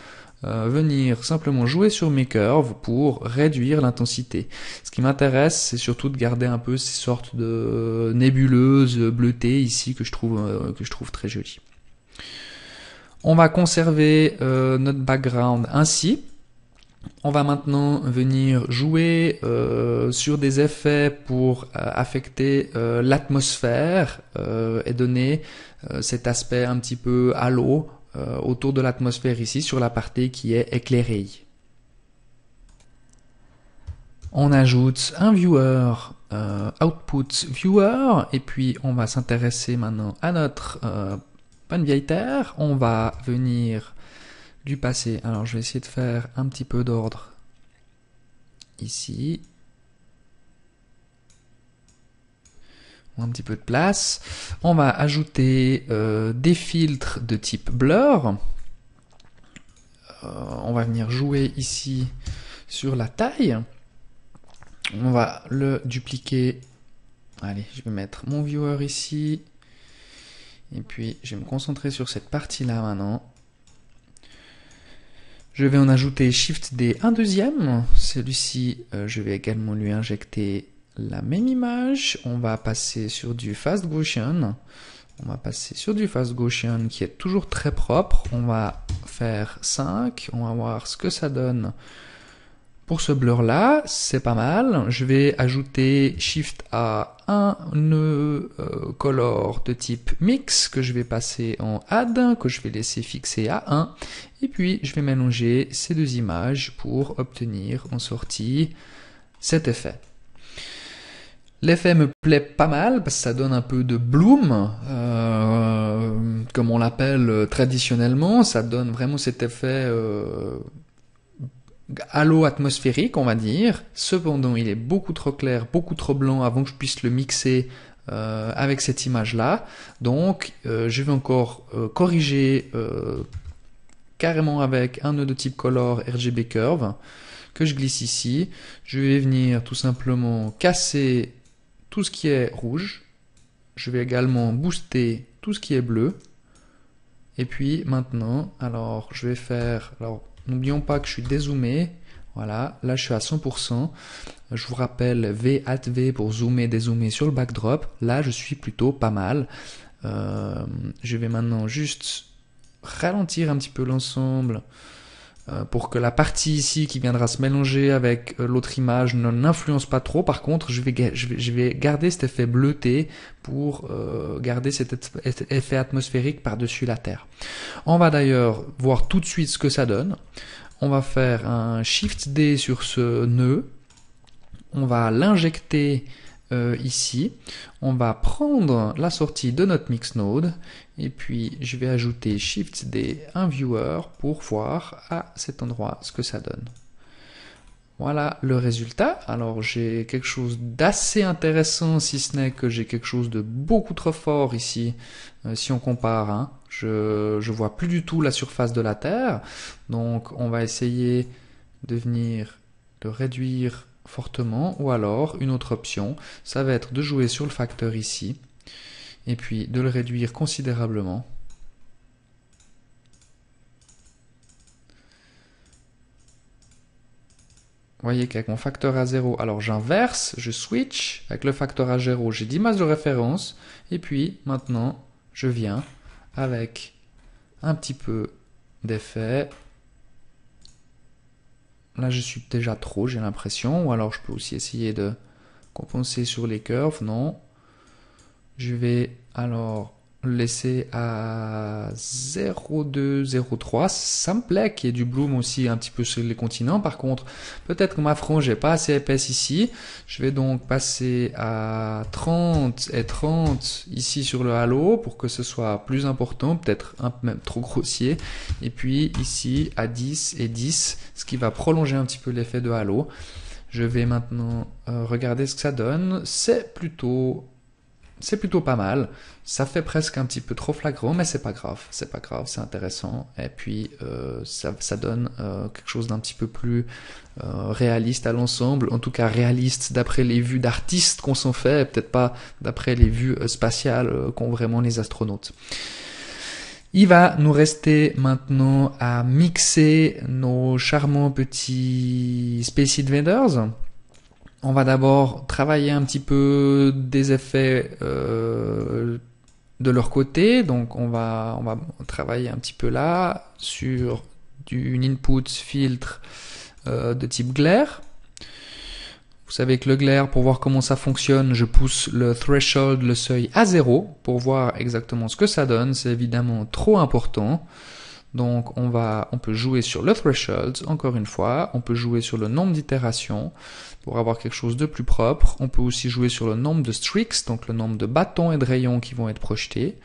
euh, venir simplement jouer sur mes curves pour réduire l'intensité. Ce qui m'intéresse, c'est surtout de garder un peu ces sortes de nébuleuses bleutées ici que je trouve, euh, que je trouve très jolies. On va conserver euh, notre background ainsi. On va maintenant venir jouer euh, sur des effets pour euh, affecter euh, l'atmosphère et donner cet aspect un petit peu halo autour de l'atmosphère ici sur la partie qui est éclairée. On ajoute un viewer, output viewer, et puis on va s'intéresser maintenant à notre panne vieille terre. On va venir passé. Alors je vais essayer de faire un petit peu d'ordre ici. Un petit peu de place. On va ajouter euh, des filtres de type blur. Euh, on va venir jouer ici sur la taille. On va le dupliquer. Allez, je vais mettre mon viewer ici. Et puis, je vais me concentrer sur cette partie-là maintenant. Je vais en ajouter Shift D un deuxième. Celui-ci, euh, je vais également lui injecter la même image. On va passer sur du Fast Gaussian. On va passer sur du Fast Gaussian qui est toujours très propre. On va faire 5. On va voir ce que ça donne pour ce blur là, c'est pas mal. Je vais ajouter Shift à un euh, color de type mix que je vais passer en add, que je vais laisser fixer à 1. Et puis je vais mélanger ces deux images pour obtenir en sortie cet effet. L'effet me plaît pas mal parce que ça donne un peu de bloom, euh, comme on l'appelle traditionnellement. Ça donne vraiment cet effet euh, l'eau atmosphérique, on va dire. Cependant, il est beaucoup trop clair, beaucoup trop blanc avant que je puisse le mixer euh, avec cette image-là. Donc, euh, je vais encore euh, corriger carrément avec un nœud de type color RGB curve que je glisse ici. Je vais venir tout simplement casser tout ce qui est rouge. Je vais également booster tout ce qui est bleu. Et puis maintenant, alors je vais faire, alors N'oublions pas que je suis dézoomé. Voilà, là je suis à 100%. Je vous rappelle V at V pour zoomer, dézoomer sur le backdrop. Là je suis plutôt pas mal. Euh, je vais maintenant juste ralentir un petit peu l'ensemble euh, pour que la partie ici qui viendra se mélanger avec euh, l'autre image ne n'influence pas trop. Par contre, je vais, garder cet effet bleuté pour euh, garder cet effet atmosphérique par-dessus la Terre. On va d'ailleurs voir tout de suite ce que ça donne. On va faire un Shift D sur ce nœud. On va l'injecter euh, ici. On va prendre la sortie de notre mix node et puis je vais ajouter Shift D, un viewer pour voir à cet endroit ce que ça donne. Voilà le résultat. Alors j'ai quelque chose d'assez intéressant, si ce n'est que j'ai quelque chose de beaucoup trop fort ici, euh, si on compare. Hein. Je ne vois plus du tout la surface de la Terre. Donc on va essayer de venir de réduire fortement. Ou alors, une autre option, ça va être de jouer sur le facteur ici, et puis de le réduire considérablement. Vous voyez qu'avec mon facteur à 0, alors j'inverse, je switch, avec le facteur à 0, j'ai 10 masses de référence, et puis maintenant, je viens avec un petit peu d'effet, Là, je suis déjà trop, j'ai l'impression. Ou alors, je peux aussi essayer de compenser sur les curves. Non. Je vais alors laisser à 0,2-0,3. Ça me plaît qu'il y ait du bloom aussi un petit peu sur les continents. Par contre, peut-être que ma frange n'est pas assez épaisse ici. Je vais donc passer à 30 et 30 ici sur le halo pour que ce soit plus important, peut-être un même trop grossier. Et puis ici à 10 et 10, ce qui va prolonger un petit peu l'effet de halo. Je vais maintenant euh, regarder ce que ça donne. C'est plutôt c'est plutôt pas mal. Ça fait presque un petit peu trop flagrant, mais c'est pas grave. C'est pas grave, c'est intéressant. Et puis euh, ça, donne euh, quelque chose d'un petit peu plus euh, réaliste à l'ensemble. En tout cas réaliste d'après les vues d'artistes qu'on s'en fait, peut-être pas d'après les vues spatiales qu'ont vraiment les astronautes. Il va nous rester maintenant à mixer nos charmants petits Space Invaders on va d'abord travailler un petit peu des effets euh, de leur côté. Donc on va, on va travailler un petit peu là sur du input filtre euh, de type glaire. Vous savez que le glaire, pour voir comment ça fonctionne, je pousse le threshold, le seuil à zéro pour voir exactement ce que ça donne. C'est évidemment trop important. Donc on va, on peut jouer sur le threshold, encore une fois, on peut jouer sur le nombre d'itérations pour avoir quelque chose de plus propre. On peut aussi jouer sur le nombre de streaks, donc le nombre de bâtons et de rayons qui vont être projetés.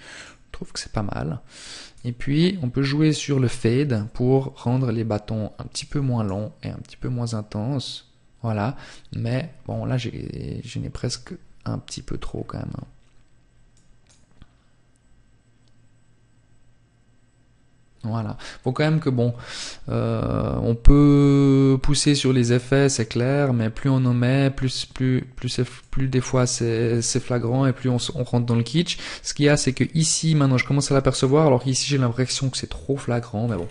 Je trouve que c'est pas mal. Et puis, on peut jouer sur le fade pour rendre les bâtons un petit peu moins longs et un petit peu moins intenses. Voilà. Mais bon, là, j'en presque un petit peu trop quand même. Voilà. Faut quand même que bon, euh, on peut pousser sur les effets, c'est clair, mais plus on en met, plus plus plus des fois c'est flagrant et plus on, rentre dans le kitsch. Ce qu'il y a, c'est que ici maintenant, je commence à l'apercevoir. Alors ici, j'ai l'impression que c'est trop flagrant, mais bon.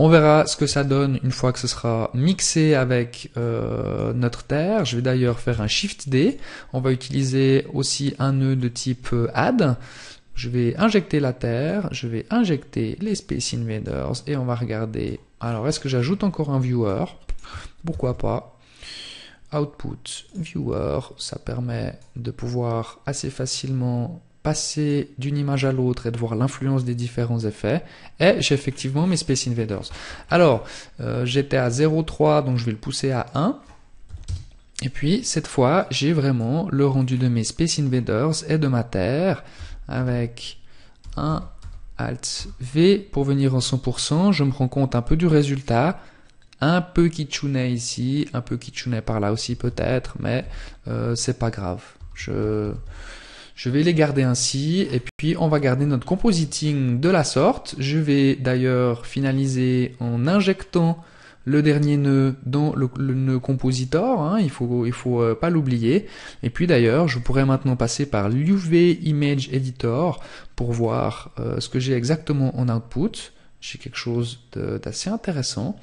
On verra ce que ça donne une fois que ce sera mixé avec euh, notre terre. Je vais d'ailleurs faire un Shift D. On va utiliser aussi un nœud de type euh, add je vais injecter la Terre, je vais injecter les Space Invaders et on va regarder. Alors, est-ce que j'ajoute encore un viewer Pourquoi pas Output Viewer, ça permet de pouvoir assez facilement passer d'une image à l'autre et de voir l'influence des différents effets. Et j'ai effectivement mes Space Invaders. Alors, euh, j'étais à 0,3, donc je vais le pousser à 1. Et puis, cette fois, j'ai vraiment le rendu de mes Space Invaders et de ma Terre avec un Alt V pour venir en 100%. Je me rends compte un peu du résultat. Un peu kitsune ici, un peu kitsune par là aussi peut-être, mais euh, c'est pas grave. Je, je vais les garder ainsi et puis on va garder notre compositing de la sorte. Je vais d'ailleurs finaliser en injectant le dernier nœud dans le, nœud compositor, hein, il faut, il faut euh, pas l'oublier. Et puis d'ailleurs, je pourrais maintenant passer par l'UV Image Editor pour voir euh, ce que j'ai exactement en output. J'ai quelque chose d'assez intéressant.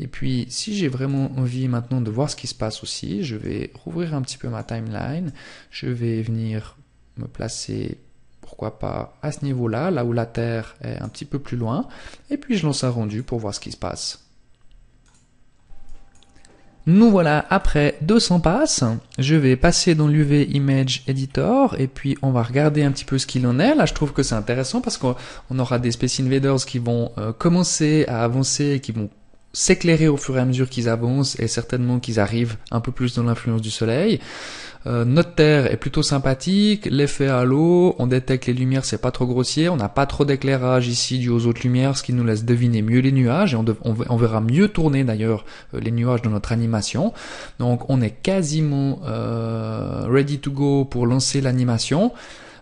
Et puis, si j'ai vraiment envie maintenant de voir ce qui se passe aussi, je vais rouvrir un petit peu ma timeline. Je vais venir me placer pourquoi pas à ce niveau-là, là où la Terre est un petit peu plus loin, et puis je lance un rendu pour voir ce qui se passe. Nous voilà après 200 passes. Je vais passer dans l'UV Image Editor et puis on va regarder un petit peu ce qu'il en est. Là, je trouve que c'est intéressant parce qu'on aura des Space Invaders qui vont euh, commencer à avancer et qui vont s'éclairer au fur et à mesure qu'ils avancent et certainement qu'ils arrivent un peu plus dans l'influence du soleil. Euh, notre Terre est plutôt sympathique, l'effet à l'eau, on détecte les lumières, c'est pas trop grossier, on n'a pas trop d'éclairage ici dû aux autres lumières, ce qui nous laisse deviner mieux les nuages, et on, verra mieux tourner d'ailleurs euh, les nuages dans notre animation. Donc on est quasiment euh, ready to go pour lancer l'animation.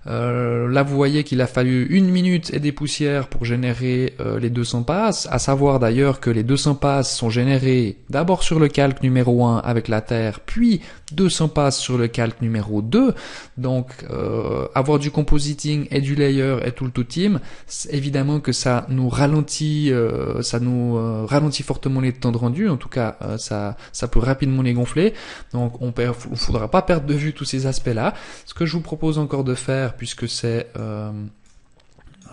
Euh, là, vous voyez qu'il a fallu une minute et des poussières pour générer euh, les 200 passes, à savoir d'ailleurs que les 200 passes sont générées d'abord sur le calque numéro 1 avec la Terre, puis 200 passes sur le calque numéro 2. Donc, euh, avoir du compositing et du layer et tout le tout team, évidemment que ça nous ralentit, ça nous ralentit fortement les temps de rendu. En tout cas, ça, ça peut rapidement les gonfler. Donc, on ne faudra pas perdre de vue tous ces aspects-là. Ce que je vous propose encore de faire puisque c'est euh,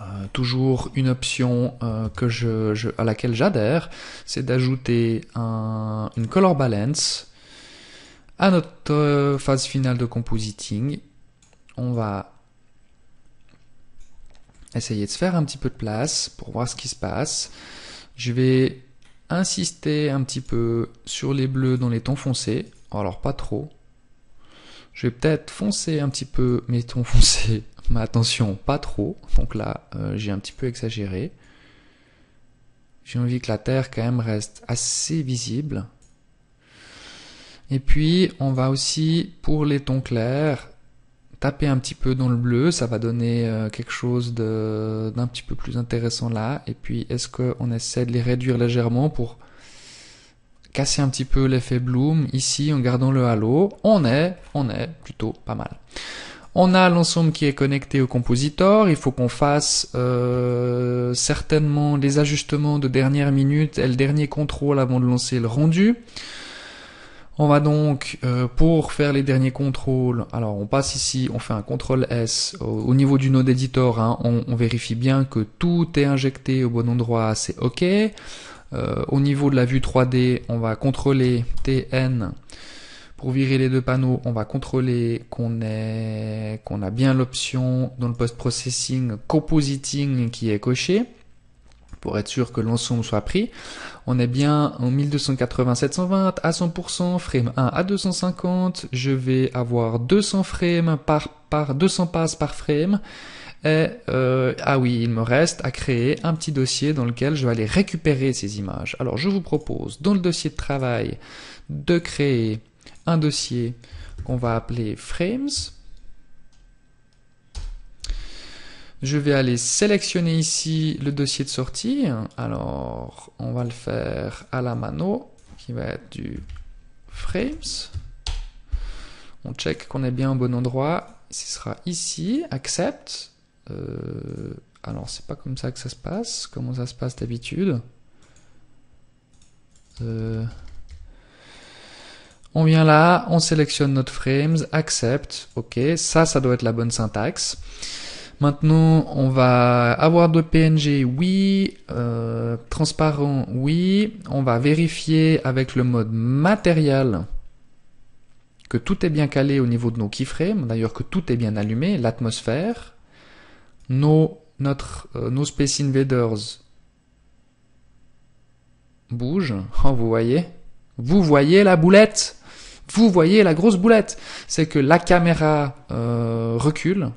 euh, toujours une option euh, que je, à laquelle j'adhère, c'est d'ajouter une color balance à notre phase finale de compositing. On va essayer de se faire un petit peu de place pour voir ce qui se passe. Je vais insister un petit peu sur les bleus dans les tons foncés, alors pas trop, je vais peut-être foncer un petit peu mes tons foncés, mais attention, pas trop. Donc là, euh, j'ai un petit peu exagéré. J'ai envie que la terre quand même reste assez visible. Et puis, on va aussi, pour les tons clairs, taper un petit peu dans le bleu. Ça va donner euh, quelque chose d'un petit peu plus intéressant là. Et puis, est-ce qu'on essaie de les réduire légèrement pour casser un petit peu l'effet bloom ici en gardant le halo. On est, on est plutôt pas mal. On a l'ensemble qui est connecté au compositeur Il faut qu'on fasse euh, certainement les ajustements de dernière minute et le dernier contrôle avant de lancer le rendu. On va donc, euh, pour faire les derniers contrôles, alors on passe ici, on fait un contrôle S au, niveau du node editor, hein. on, vérifie bien que tout est injecté au bon endroit, c'est OK. Euh, au niveau de la vue 3D, on va contrôler TN. Pour virer les deux panneaux, on va contrôler qu'on a bien l'option dans le post-processing compositing qui est coché pour être sûr que l'ensemble soit pris. On est bien en 1280-720 à 100%, frame 1 à 250. Je vais avoir 200 frames par, par 200 passes par frame. Euh, ah oui, il me reste à créer un petit dossier dans lequel je vais aller récupérer ces images. Alors je vous propose dans le dossier de travail de créer un dossier qu'on va appeler frames. Je vais aller sélectionner ici le dossier de sortie. Alors on va le faire à la mano qui va être du frames. On check qu'on est bien au bon endroit. Ce sera ici, accept. Euh, alors, c'est pas comme ça que ça se passe. Comment ça se passe d'habitude euh, On vient là, on sélectionne notre frames, accept, ok, ça, ça doit être la bonne syntaxe. Maintenant, on va avoir de PNG, oui. Euh, transparent, oui. On va vérifier avec le mode matériel que tout est bien calé au niveau de nos keyframes. D'ailleurs, que tout est bien allumé, l'atmosphère, nos, notre, euh, nos Space Invaders bougent. Oh, vous voyez Vous voyez la boulette Vous voyez la grosse boulette C'est que la caméra euh, recule,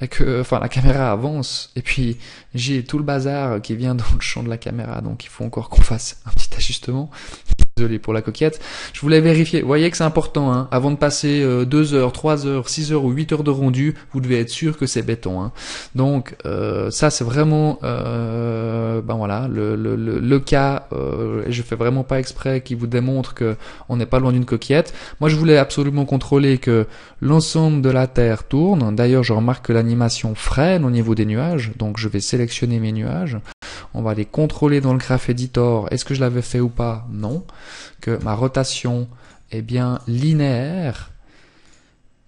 et que, euh, enfin, la caméra avance, et puis j'ai tout le bazar qui vient dans le champ de la caméra, donc il faut encore qu'on fasse un petit ajustement. Désolé pour la coquette. Je voulais vérifier. Vous voyez que c'est important. Hein. Avant de passer 2 euh, heures, 3 heures, 6 heures ou 8 heures de rendu, vous devez être sûr que c'est béton. Hein. Donc euh, ça c'est vraiment euh, ben voilà le, cas. et je fais vraiment pas exprès qui vous démontre que on n'est pas loin d'une coquette. Moi je voulais absolument contrôler que l'ensemble de la Terre tourne. D'ailleurs je remarque que l'animation freine au niveau des nuages. Donc je vais sélectionner mes nuages on va les contrôler dans le graph editor est-ce que je l'avais fait ou pas Non. Que ma rotation est bien linéaire.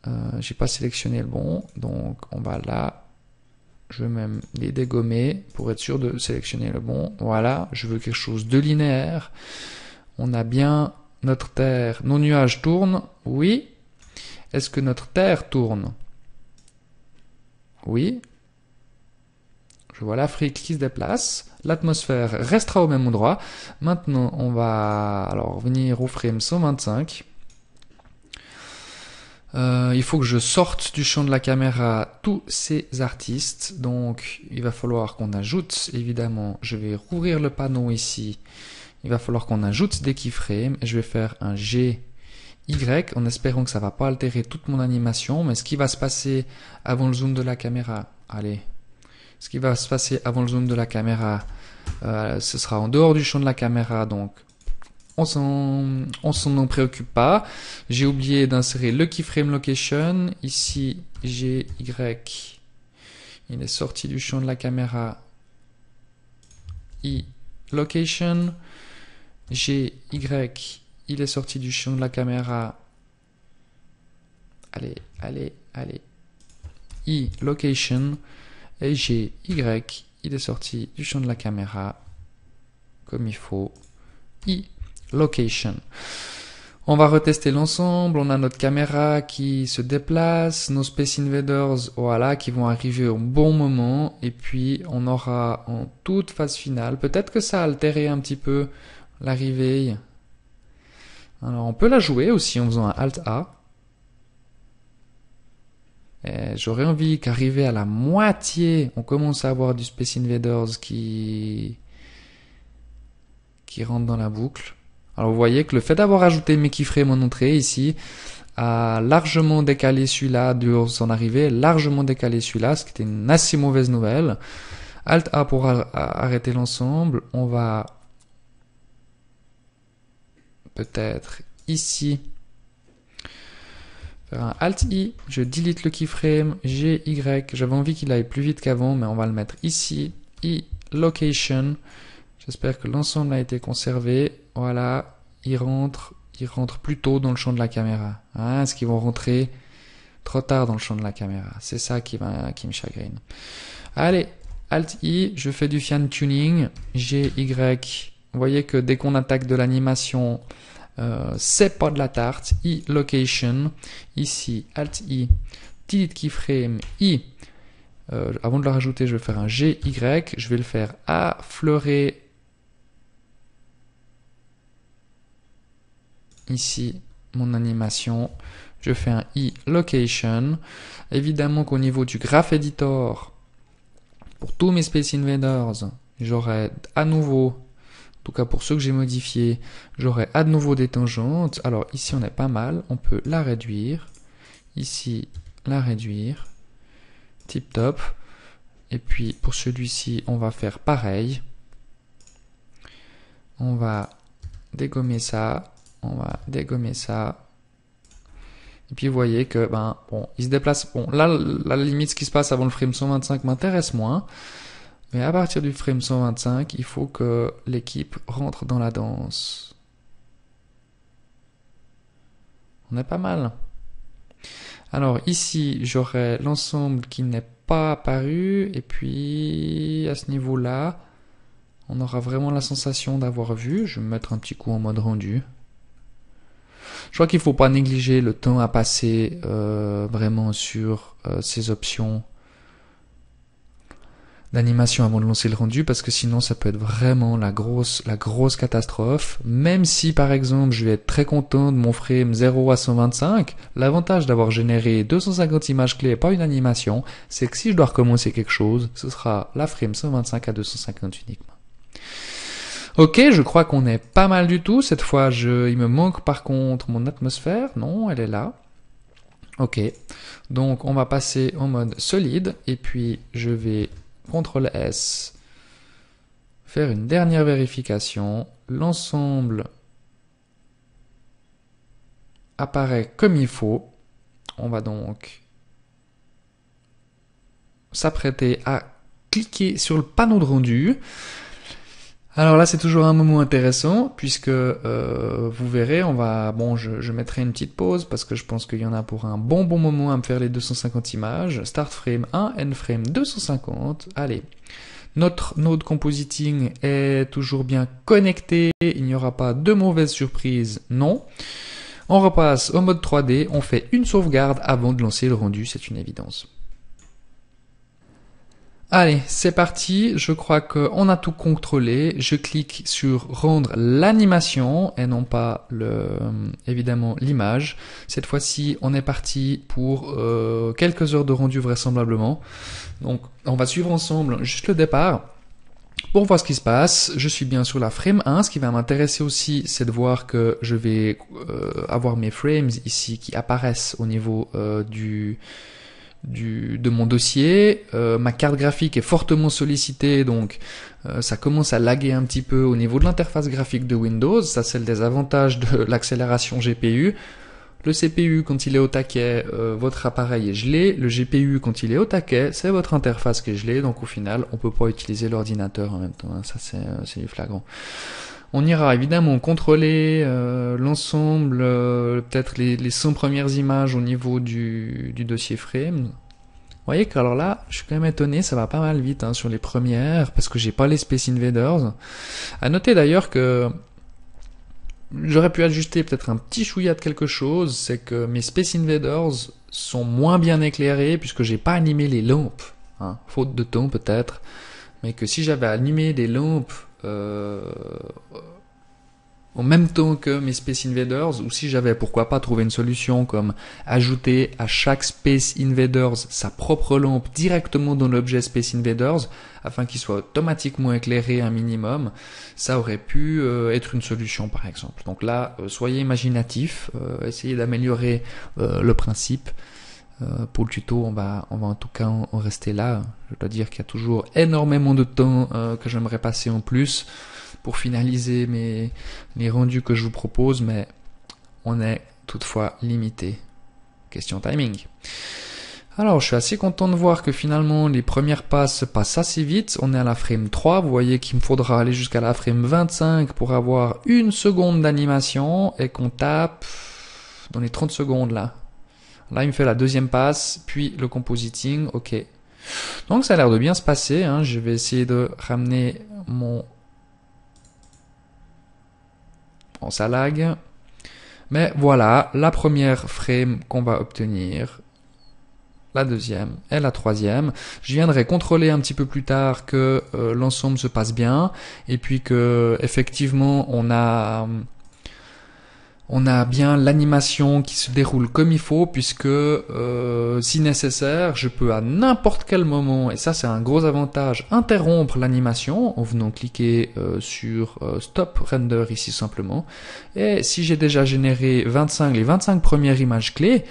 Euh, j'ai pas sélectionné le bon, donc on va là. Je vais même les dégommer pour être sûr de sélectionner le bon. Voilà, je veux quelque chose de linéaire. On a bien notre Terre. Nos nuages tournent Oui. Est-ce que notre Terre tourne Oui. Je vois l'Afrique qui se déplace. L'atmosphère restera au même endroit. Maintenant, on va alors venir au frame 125. Euh, il faut que je sorte du champ de la caméra tous ces artistes. Donc, il va falloir qu'on ajoute, évidemment, je vais rouvrir le panneau ici. Il va falloir qu'on ajoute des keyframes. Je vais faire un G y en espérant que ça va pas altérer toute mon animation. Mais ce qui va se passer avant le zoom de la caméra, allez, ce qui va se passer avant le zoom de la caméra, euh, ce sera en dehors du champ de la caméra, donc on s'en préoccupe pas. J'ai oublié d'insérer le keyframe location. Ici, j'ai Y. Il est sorti du champ de la caméra. I location. J'ai Y. Il est sorti du champ de la caméra. Allez, allez, allez. I location. Et j'ai Y, il est sorti du champ de la caméra comme il faut. I, location. On va retester l'ensemble, on a notre caméra qui se déplace, nos Space Invaders, voilà, qui vont arriver au bon moment, et puis on aura en toute phase finale, peut-être que ça a altéré un petit peu l'arrivée. Alors on peut la jouer aussi en faisant un Alt A, euh, j'aurais envie qu'arriver à la moitié, on commence à avoir du Space Invaders qui qui rentre dans la boucle. Alors vous voyez que le fait d'avoir ajouté mes mon entrée ici a largement décalé celui-là de son arrivée, largement décalé celui-là, ce qui était une assez mauvaise nouvelle. Alt A pour arrêter l'ensemble. On va peut-être ici Alt-I, je delete le keyframe, G, Y, j'avais envie qu'il aille plus vite qu'avant, mais on va le mettre ici, I, Location, j'espère que l'ensemble a été conservé, voilà, il rentre, il rentre plus tôt dans le champ de la caméra, hein, est-ce qu'ils vont rentrer trop tard dans le champ de la caméra, c'est ça qui, va, qui me chagrine. Allez, Alt-I, je fais du fine-tuning, G, Y, vous voyez que dès qu'on attaque de l'animation, euh, c'est pas de la tarte, i location, ici, alt i, delete keyframe, i, euh, avant de le rajouter, je vais faire un y, je vais le faire affleurer ici mon animation, je fais un i location, évidemment qu'au niveau du graph editor, pour tous mes Space Invaders, j'aurai à nouveau en tout cas pour ceux que j'ai modifiés, j'aurai à nouveau des tangentes. Alors ici on est pas mal, on peut la réduire, ici la réduire, tip top. Et puis pour celui-ci, on va faire pareil. On va dégommer ça, on va dégommer ça, et puis vous voyez que ben bon, il se déplace. Bon, là, la limite, ce qui se passe avant le frame 125 m'intéresse moins. Mais à partir du frame 125, il faut que l'équipe rentre dans la danse. On est pas mal. Alors ici, j'aurai l'ensemble qui n'est pas apparu. Et puis, à ce niveau-là, on aura vraiment la sensation d'avoir vu. Je vais me mettre un petit coup en mode rendu. Je crois qu'il ne faut pas négliger le temps à passer euh, vraiment sur euh, ces options d'animation avant de lancer le rendu parce que sinon ça peut être vraiment la grosse la grosse catastrophe même si par exemple je vais être très content de mon frame 0 à 125 l'avantage d'avoir généré 250 images clés et pas une animation c'est que si je dois recommencer quelque chose ce sera la frame 125 à 250 uniquement Ok, je crois qu'on est pas mal du tout. Cette fois, je, il me manque par contre mon atmosphère. Non, elle est là. Ok, donc on va passer en mode solide et puis je vais CTRL S, faire une dernière vérification. L'ensemble apparaît comme il faut. On va donc s'apprêter à cliquer sur le panneau de rendu. Alors là, c'est toujours un moment intéressant puisque euh, vous verrez, on va, bon, je, je, mettrai une petite pause parce que je pense qu'il y en a pour un bon bon moment à me faire les 250 images. Start frame 1, end frame 250. Allez, notre node compositing est toujours bien connecté. Il n'y aura pas de mauvaises surprises, non. On repasse au mode 3D. On fait une sauvegarde avant de lancer le rendu, c'est une évidence. Allez, c'est parti. Je crois qu'on a tout contrôlé. Je clique sur rendre l'animation et non pas le, évidemment l'image. Cette fois-ci, on est parti pour euh, quelques heures de rendu vraisemblablement. Donc, on va suivre ensemble juste le départ. Pour voir ce qui se passe, je suis bien sur la frame 1. Ce qui va m'intéresser aussi, c'est de voir que je vais euh, avoir mes frames ici qui apparaissent au niveau euh, du, du, de mon dossier. Euh, ma carte graphique est fortement sollicitée, donc euh, ça commence à laguer un petit peu au niveau de l'interface graphique de Windows. Ça, c'est le désavantage de l'accélération GPU. Le CPU, quand il est au taquet, euh, votre appareil est gelé. Le GPU, quand il est au taquet, c'est votre interface qui est gelée. Donc au final, on peut pas utiliser l'ordinateur en même temps. Ça, c'est, c'est du flagrant. On ira évidemment contrôler euh, l'ensemble, euh, peut-être les, les, 100 premières images au niveau du, dossier frame. Vous voyez que alors là, je suis quand même étonné, ça va pas mal vite hein, sur les premières, parce que j'ai pas les Space Invaders. À noter d'ailleurs que j'aurais pu ajuster peut-être un petit chouïa de quelque chose, c'est que mes Space Invaders sont moins bien éclairés puisque j'ai pas animé les lampes, hein. faute de temps peut-être, mais que si j'avais animé des lampes euh, en même temps que mes Space Invaders, ou si j'avais pourquoi pas trouvé une solution comme ajouter à chaque Space Invaders sa propre lampe directement dans l'objet Space Invaders, afin qu'il soit automatiquement éclairé un minimum, ça aurait pu euh, être une solution par exemple. Donc là, euh, soyez imaginatif, essayez d'améliorer le principe. Euh, pour le tuto, on va, en tout cas en, rester là. Je dois dire qu'il y a toujours énormément de temps euh, que j'aimerais passer en plus pour finaliser mes, les rendus que je vous propose, mais on est toutefois limité. Question timing. Alors, je suis assez content de voir que finalement les premières passes passent assez vite. On est à la frame 3. Vous voyez qu'il me faudra aller jusqu'à la frame 25 pour avoir une seconde d'animation et qu'on tape dans les 30 secondes là. Là, il me fait la deuxième passe, puis le compositing, ok. Donc ça a l'air de bien se passer. Hein. Je vais essayer de ramener mon... en ça Mais voilà, la première frame qu'on va obtenir la deuxième et la troisième. Je viendrai contrôler un petit peu plus tard que euh, l'ensemble se passe bien et puis que effectivement on a hum, on a bien l'animation qui se déroule comme il faut, puisque euh, si nécessaire, je peux à n'importe quel moment, et ça c'est un gros avantage, interrompre l'animation en venant cliquer euh, sur euh, Stop Render ici simplement. Et si j'ai déjà généré 25, les 25 premières images clés,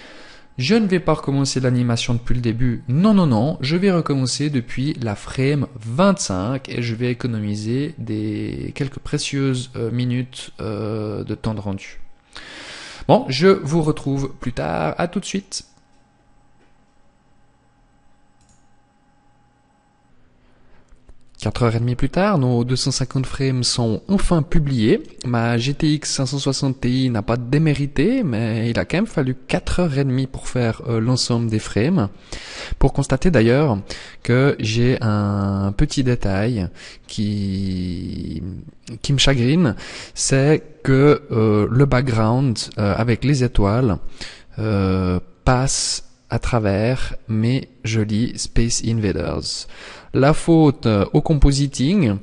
je ne vais pas recommencer l'animation depuis le début. Non, non, non, je vais recommencer depuis la frame 25 et je vais économiser des quelques précieuses minutes de temps de rendu. Bon, je vous retrouve plus tard. À tout de suite. 4h30 plus tard, nos 250 frames sont enfin publiés. Ma GTX 560 Ti n'a pas démérité, mais il a quand même fallu 4 h 30 pour faire euh, l'ensemble des frames. Pour constater d'ailleurs que j'ai un petit détail qui qui me chagrine, c'est que euh, le background euh, avec les étoiles passe à travers mes jolis Space Invaders la faute au compositing.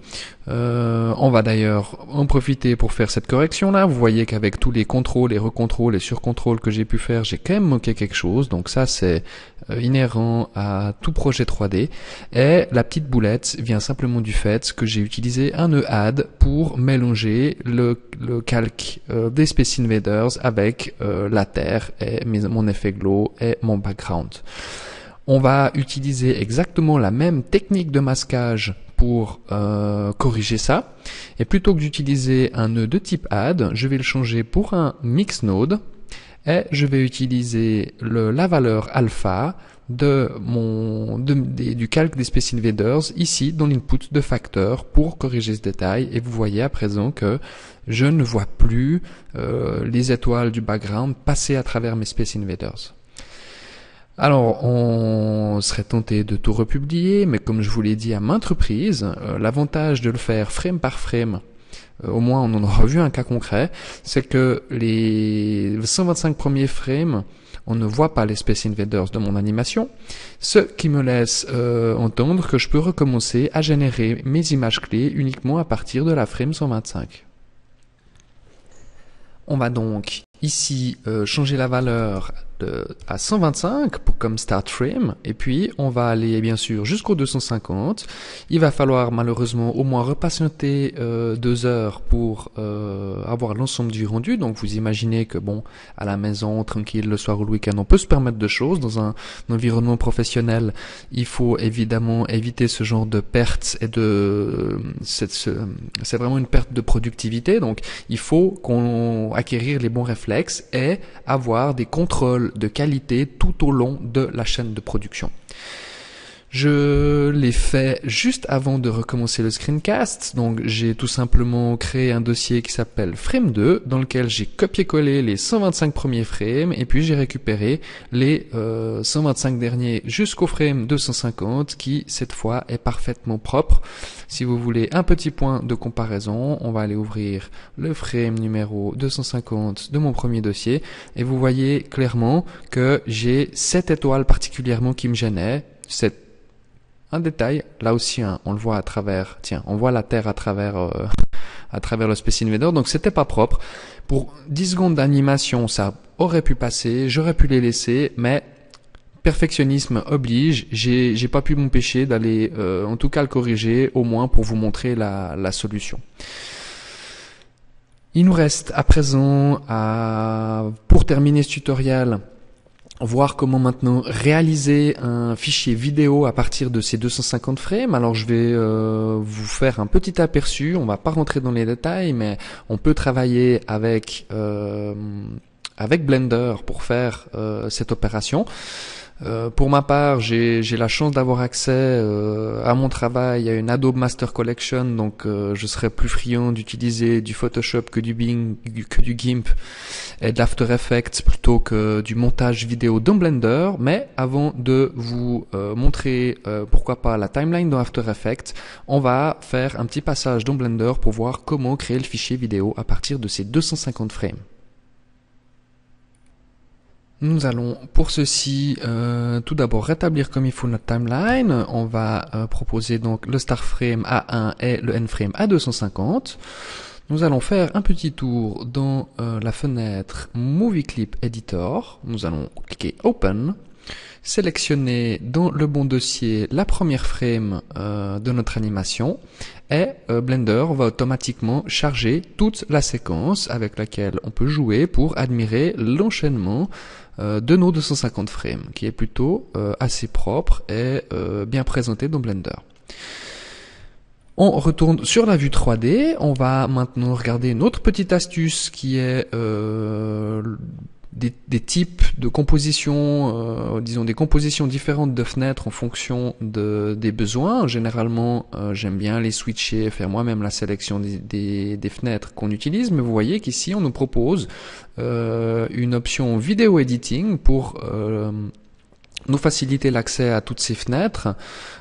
Euh, on va d'ailleurs en profiter pour faire cette correction là. Vous voyez qu'avec tous les contrôles et recontrôles et surcontrôles que j'ai pu faire, j'ai quand même manqué quelque chose. Donc ça c'est euh, inhérent à tout projet 3D. Et la petite boulette vient simplement du fait que j'ai utilisé un nœud e add pour mélanger le, calque euh, des Space Invaders avec la Terre et mon effet glow et mon background. On va utiliser exactement la même technique de masquage pour euh, corriger ça. Et plutôt que d'utiliser un nœud de type add, je vais le changer pour un mix node. Et je vais utiliser la valeur alpha de mon, du calque des Space Invaders ici dans l'input de facteur pour corriger ce détail. Et vous voyez à présent que je ne vois plus euh, les étoiles du background passer à travers mes Space Invaders. Alors, on serait tenté de tout republier, mais comme je vous l'ai dit à maintes reprises, euh, l'avantage de le faire frame par frame, euh, au moins on en aura vu un cas concret, c'est que les 125 premiers frames, on ne voit pas les Space Invaders de mon animation, ce qui me laisse euh, entendre que je peux recommencer à générer mes images clés uniquement à partir de la frame 125. On va donc ici changer la valeur à 125 pour, comme start frame. Et puis, on va aller bien sûr jusqu'au 250. Il va falloir malheureusement au moins repatienter euh, deux heures pour euh, avoir l'ensemble du rendu. Donc, vous imaginez que bon, à la maison, tranquille, le soir ou le week-end, on peut se permettre de choses. Dans un, environnement professionnel, il faut évidemment éviter ce genre de pertes et de euh, c'est vraiment une perte de productivité. Donc, il faut qu'on acquérir les bons réflexes et avoir des contrôles de qualité tout au long de la chaîne de production. Je l'ai fait juste avant de recommencer le screencast, donc j'ai tout simplement créé un dossier qui s'appelle Frame 2, dans lequel j'ai copié-collé les 125 premiers frames, et puis j'ai récupéré les 125 euh, derniers jusqu'au frame 250, qui cette fois est parfaitement propre. Si vous voulez un petit point de comparaison, on va aller ouvrir le frame numéro 250 de mon premier dossier, et vous voyez clairement que j'ai cette étoile particulièrement qui me gênait, cette un détail, là aussi, hein, on le voit à travers, tiens, on voit la Terre à travers, euh, à travers le Space Invader, donc c'était pas propre. Pour 10 secondes d'animation, ça aurait pu passer, j'aurais pu les laisser, mais perfectionnisme oblige, j'ai, j'ai pas pu m'empêcher d'aller, euh, en tout cas, le corriger, au moins pour vous montrer la, la solution. Il nous reste à présent à, pour terminer ce tutoriel, voir comment maintenant réaliser un fichier vidéo à partir de ces 250 frames. Alors je vais euh, vous faire un petit aperçu, on va pas rentrer dans les détails, mais on peut travailler avec, euh, avec Blender pour faire euh, cette opération. Euh, pour ma part, j'ai la chance d'avoir accès euh, à mon travail à une Adobe Master Collection, donc euh, je serais plus friand d'utiliser du Photoshop que du Bing, que du GIMP et de l'After Effects plutôt que du montage vidéo dans Blender. Mais avant de vous montrer pourquoi pas la timeline dans After Effects, on va faire un petit passage dans Blender pour voir comment créer le fichier vidéo à partir de ces 250 frames. Nous allons pour ceci euh, tout d'abord rétablir comme il faut notre timeline. On va euh, proposer donc le star frame A1 et le N frame à 250 Nous allons faire un petit tour dans euh, la fenêtre Movie Clip Editor. Nous allons cliquer Open. Sélectionner dans le bon dossier la première frame de notre animation et Blender va automatiquement charger toute la séquence avec laquelle on peut jouer pour admirer l'enchaînement euh, de nos 250 frames, qui est plutôt euh, assez propre et euh, bien présenté dans Blender. On retourne sur la vue 3D. On va maintenant regarder une autre petite astuce qui est euh, des, types de compositions, euh, disons des compositions différentes de fenêtres en fonction de, des besoins. Généralement, euh, j'aime bien les switcher, faire moi-même la sélection des, fenêtres qu'on utilise, mais vous voyez qu'ici, on nous propose euh, une option vidéo editing pour nous faciliter l'accès à toutes ces fenêtres,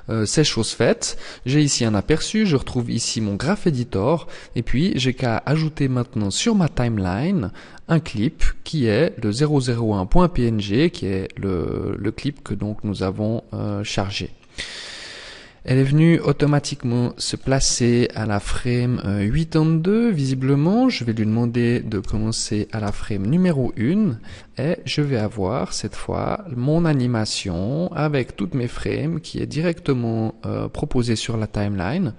euh, c'est chose faite. J'ai ici un aperçu, je retrouve ici mon graph editor, et puis j'ai qu'à ajouter maintenant sur ma timeline un clip qui est le 001.png, qui est le, clip que donc nous avons euh, chargé. Elle est venue automatiquement se placer à la frame 82, euh, visiblement. Je vais lui demander de commencer à la frame numéro 1 et je vais avoir cette fois mon animation avec toutes mes frames qui est directement euh, proposée sur la timeline.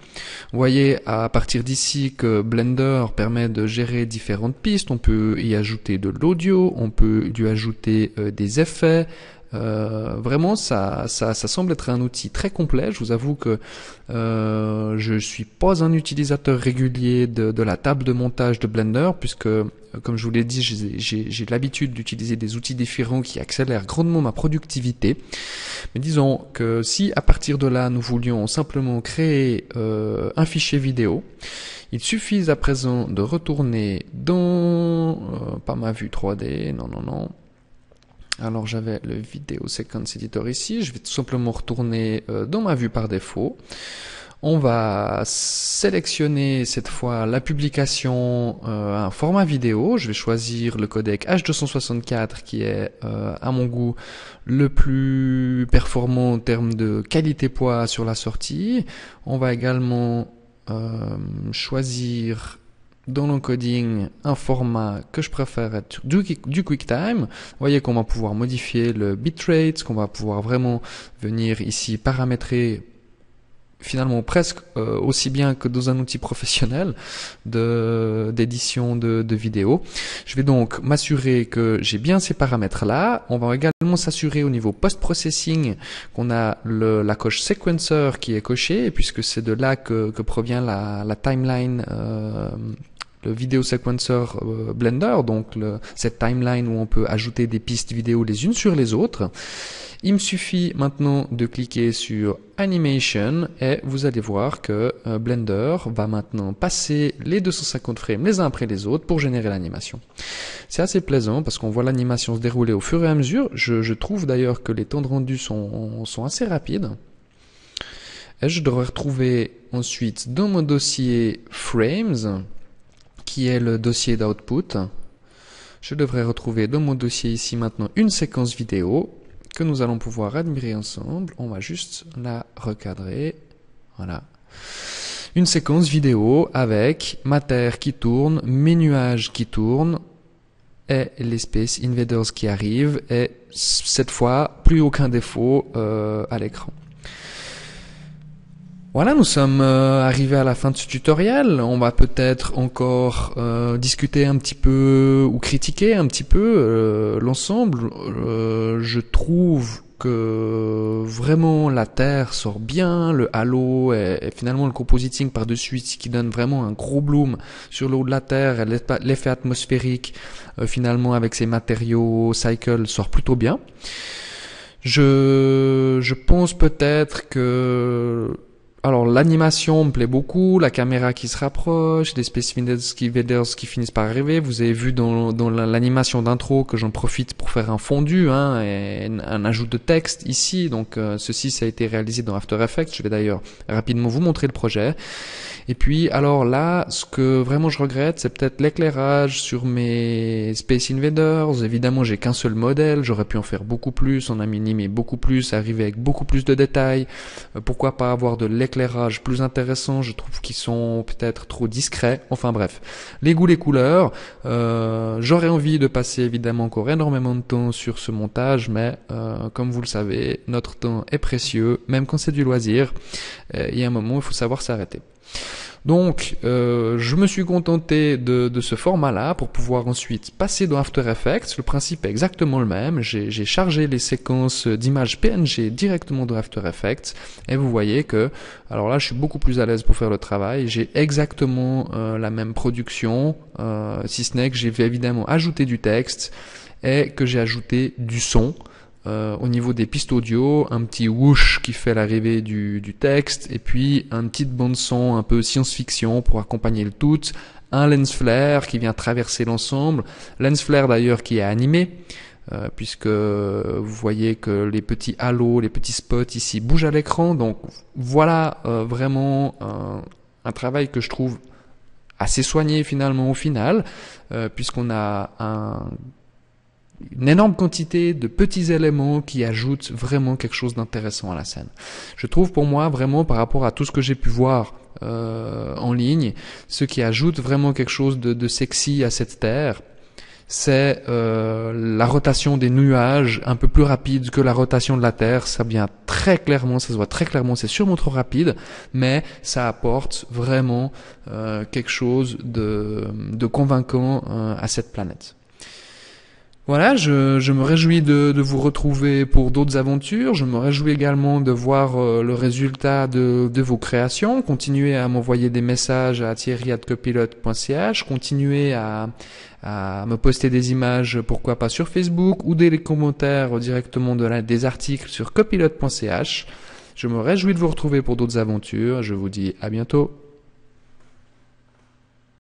Vous voyez à partir d'ici que Blender permet de gérer différentes pistes. On peut y ajouter de l'audio, on peut lui ajouter euh, des effets, euh, vraiment, ça, ça, ça, semble être un outil très complet. Je vous avoue que euh, je suis pas un utilisateur régulier de, la table de montage de Blender, puisque euh, comme je vous l'ai dit, j'ai l'habitude d'utiliser des outils différents qui accélèrent grandement ma productivité. Mais disons que si à partir de là, nous voulions simplement créer euh, un fichier vidéo, il suffit à présent de retourner dans... pas ma vue 3D, non, non, non. Alors j'avais le vidéo sequence editor ici. Je vais tout simplement retourner euh, dans ma vue par défaut. On va sélectionner cette fois la publication en euh, un format vidéo. Je vais choisir le codec H264 qui est euh, à mon goût le plus performant en termes de qualité poids sur la sortie. On va également choisir dans l'encoding un format que je préfère être du, QuickTime. Vous voyez qu'on va pouvoir modifier le bitrate, qu'on va pouvoir vraiment venir ici paramétrer finalement presque euh, aussi bien que dans un outil professionnel d'édition de, de, de vidéos. Je vais donc m'assurer que j'ai bien ces paramètres-là. On va également s'assurer au niveau post-processing qu'on a le, la coche sequencer qui est cochée, puisque c'est de là que, provient la, timeline. Euh, le vidéo sequencer euh, Blender, donc cette timeline où on peut ajouter des pistes vidéo les unes sur les autres. Il me suffit maintenant de cliquer sur Animation et vous allez voir que euh, Blender va maintenant passer les 250 frames les uns après les autres pour générer l'animation. C'est assez plaisant parce qu'on voit l'animation se dérouler au fur et à mesure. Je, trouve d'ailleurs que les temps de rendu sont, sont assez rapides. Et je devrais retrouver ensuite dans mon dossier Frames, qui est le dossier d'output. Je devrais retrouver dans mon dossier ici maintenant une séquence vidéo que nous allons pouvoir admirer ensemble. On va juste la recadrer. Voilà. Une séquence vidéo avec ma terre qui tourne, mes nuages qui tournent, et l'espace Invaders qui arrive, et cette fois, plus aucun défaut euh, à l'écran. Voilà, nous sommes euh, arrivés à la fin de ce tutoriel. On va peut-être encore euh, discuter un petit peu ou critiquer un petit peu euh, l'ensemble. je trouve que vraiment la terre sort bien, le halo et, finalement le compositing par-dessus, ce qui donne vraiment un gros bloom sur l'eau de la terre l'effet atmosphérique finalement avec ces matériaux cycle sort plutôt bien. Je, je pense peut-être que alors l'animation me plaît beaucoup, la caméra qui se rapproche, des Space Invaders qui, finissent par arriver. Vous avez vu dans, l'animation d'intro que j'en profite pour faire un fondu, hein, et un ajout de texte ici. Donc euh, ceci ça a été réalisé dans After Effects. Je vais d'ailleurs rapidement vous montrer le projet. Et puis, alors là, ce que vraiment je regrette, c'est peut-être l'éclairage sur mes Space Invaders. Évidemment, j'ai qu'un seul modèle. J'aurais pu en faire beaucoup plus, en minimé beaucoup plus, arriver avec beaucoup plus de détails. Euh, pourquoi pas avoir de l'éclairage plus intéressant Je trouve qu'ils sont peut-être trop discrets. Enfin bref, les goûts, les couleurs. Euh, j'aurais envie de passer évidemment encore énormément de temps sur ce montage, mais euh, comme vous le savez, notre temps est précieux, même quand c'est du loisir. Il y a un moment, il faut savoir s'arrêter. Donc, euh, je me suis contenté de, ce format-là pour pouvoir ensuite passer dans After Effects. Le principe est exactement le même. J'ai chargé les séquences d'images PNG directement dans After Effects. Et vous voyez que, alors là, je suis beaucoup plus à l'aise pour faire le travail. J'ai exactement euh, la même production, euh, si ce n'est que j'ai évidemment ajouté du texte et que j'ai ajouté du son. Euh, au niveau des pistes audio, un petit whoosh qui fait l'arrivée du, du, texte, et puis un petit bande son un peu science-fiction pour accompagner le tout, un lens flare qui vient traverser l'ensemble, lens flare d'ailleurs qui est animé, euh, puisque vous voyez que les petits halos, les petits spots ici bougent à l'écran, donc voilà euh, vraiment euh, un travail que je trouve assez soigné finalement au final, puisqu'on a un une énorme quantité de petits éléments qui ajoutent vraiment quelque chose d'intéressant à la scène. Je trouve pour moi vraiment par rapport à tout ce que j'ai pu voir euh, en ligne, ce qui ajoute vraiment quelque chose de, sexy à cette terre, c'est euh, la rotation des nuages un peu plus rapide que la rotation de la Terre. Ça vient très clairement, ça se voit très clairement, c'est sûrement trop rapide, mais ça apporte vraiment euh, quelque chose de, convaincant à cette planète. Voilà, je, me réjouis de, vous retrouver pour d'autres aventures. Je me réjouis également de voir euh, le résultat de, vos créations. Continuez à m'envoyer des messages à thierry.copilote.ch. Continuez à, à me poster des images, pourquoi pas sur Facebook ou des commentaires directement de des articles sur copilote.ch. Je me réjouis de vous retrouver pour d'autres aventures. Je vous dis à bientôt.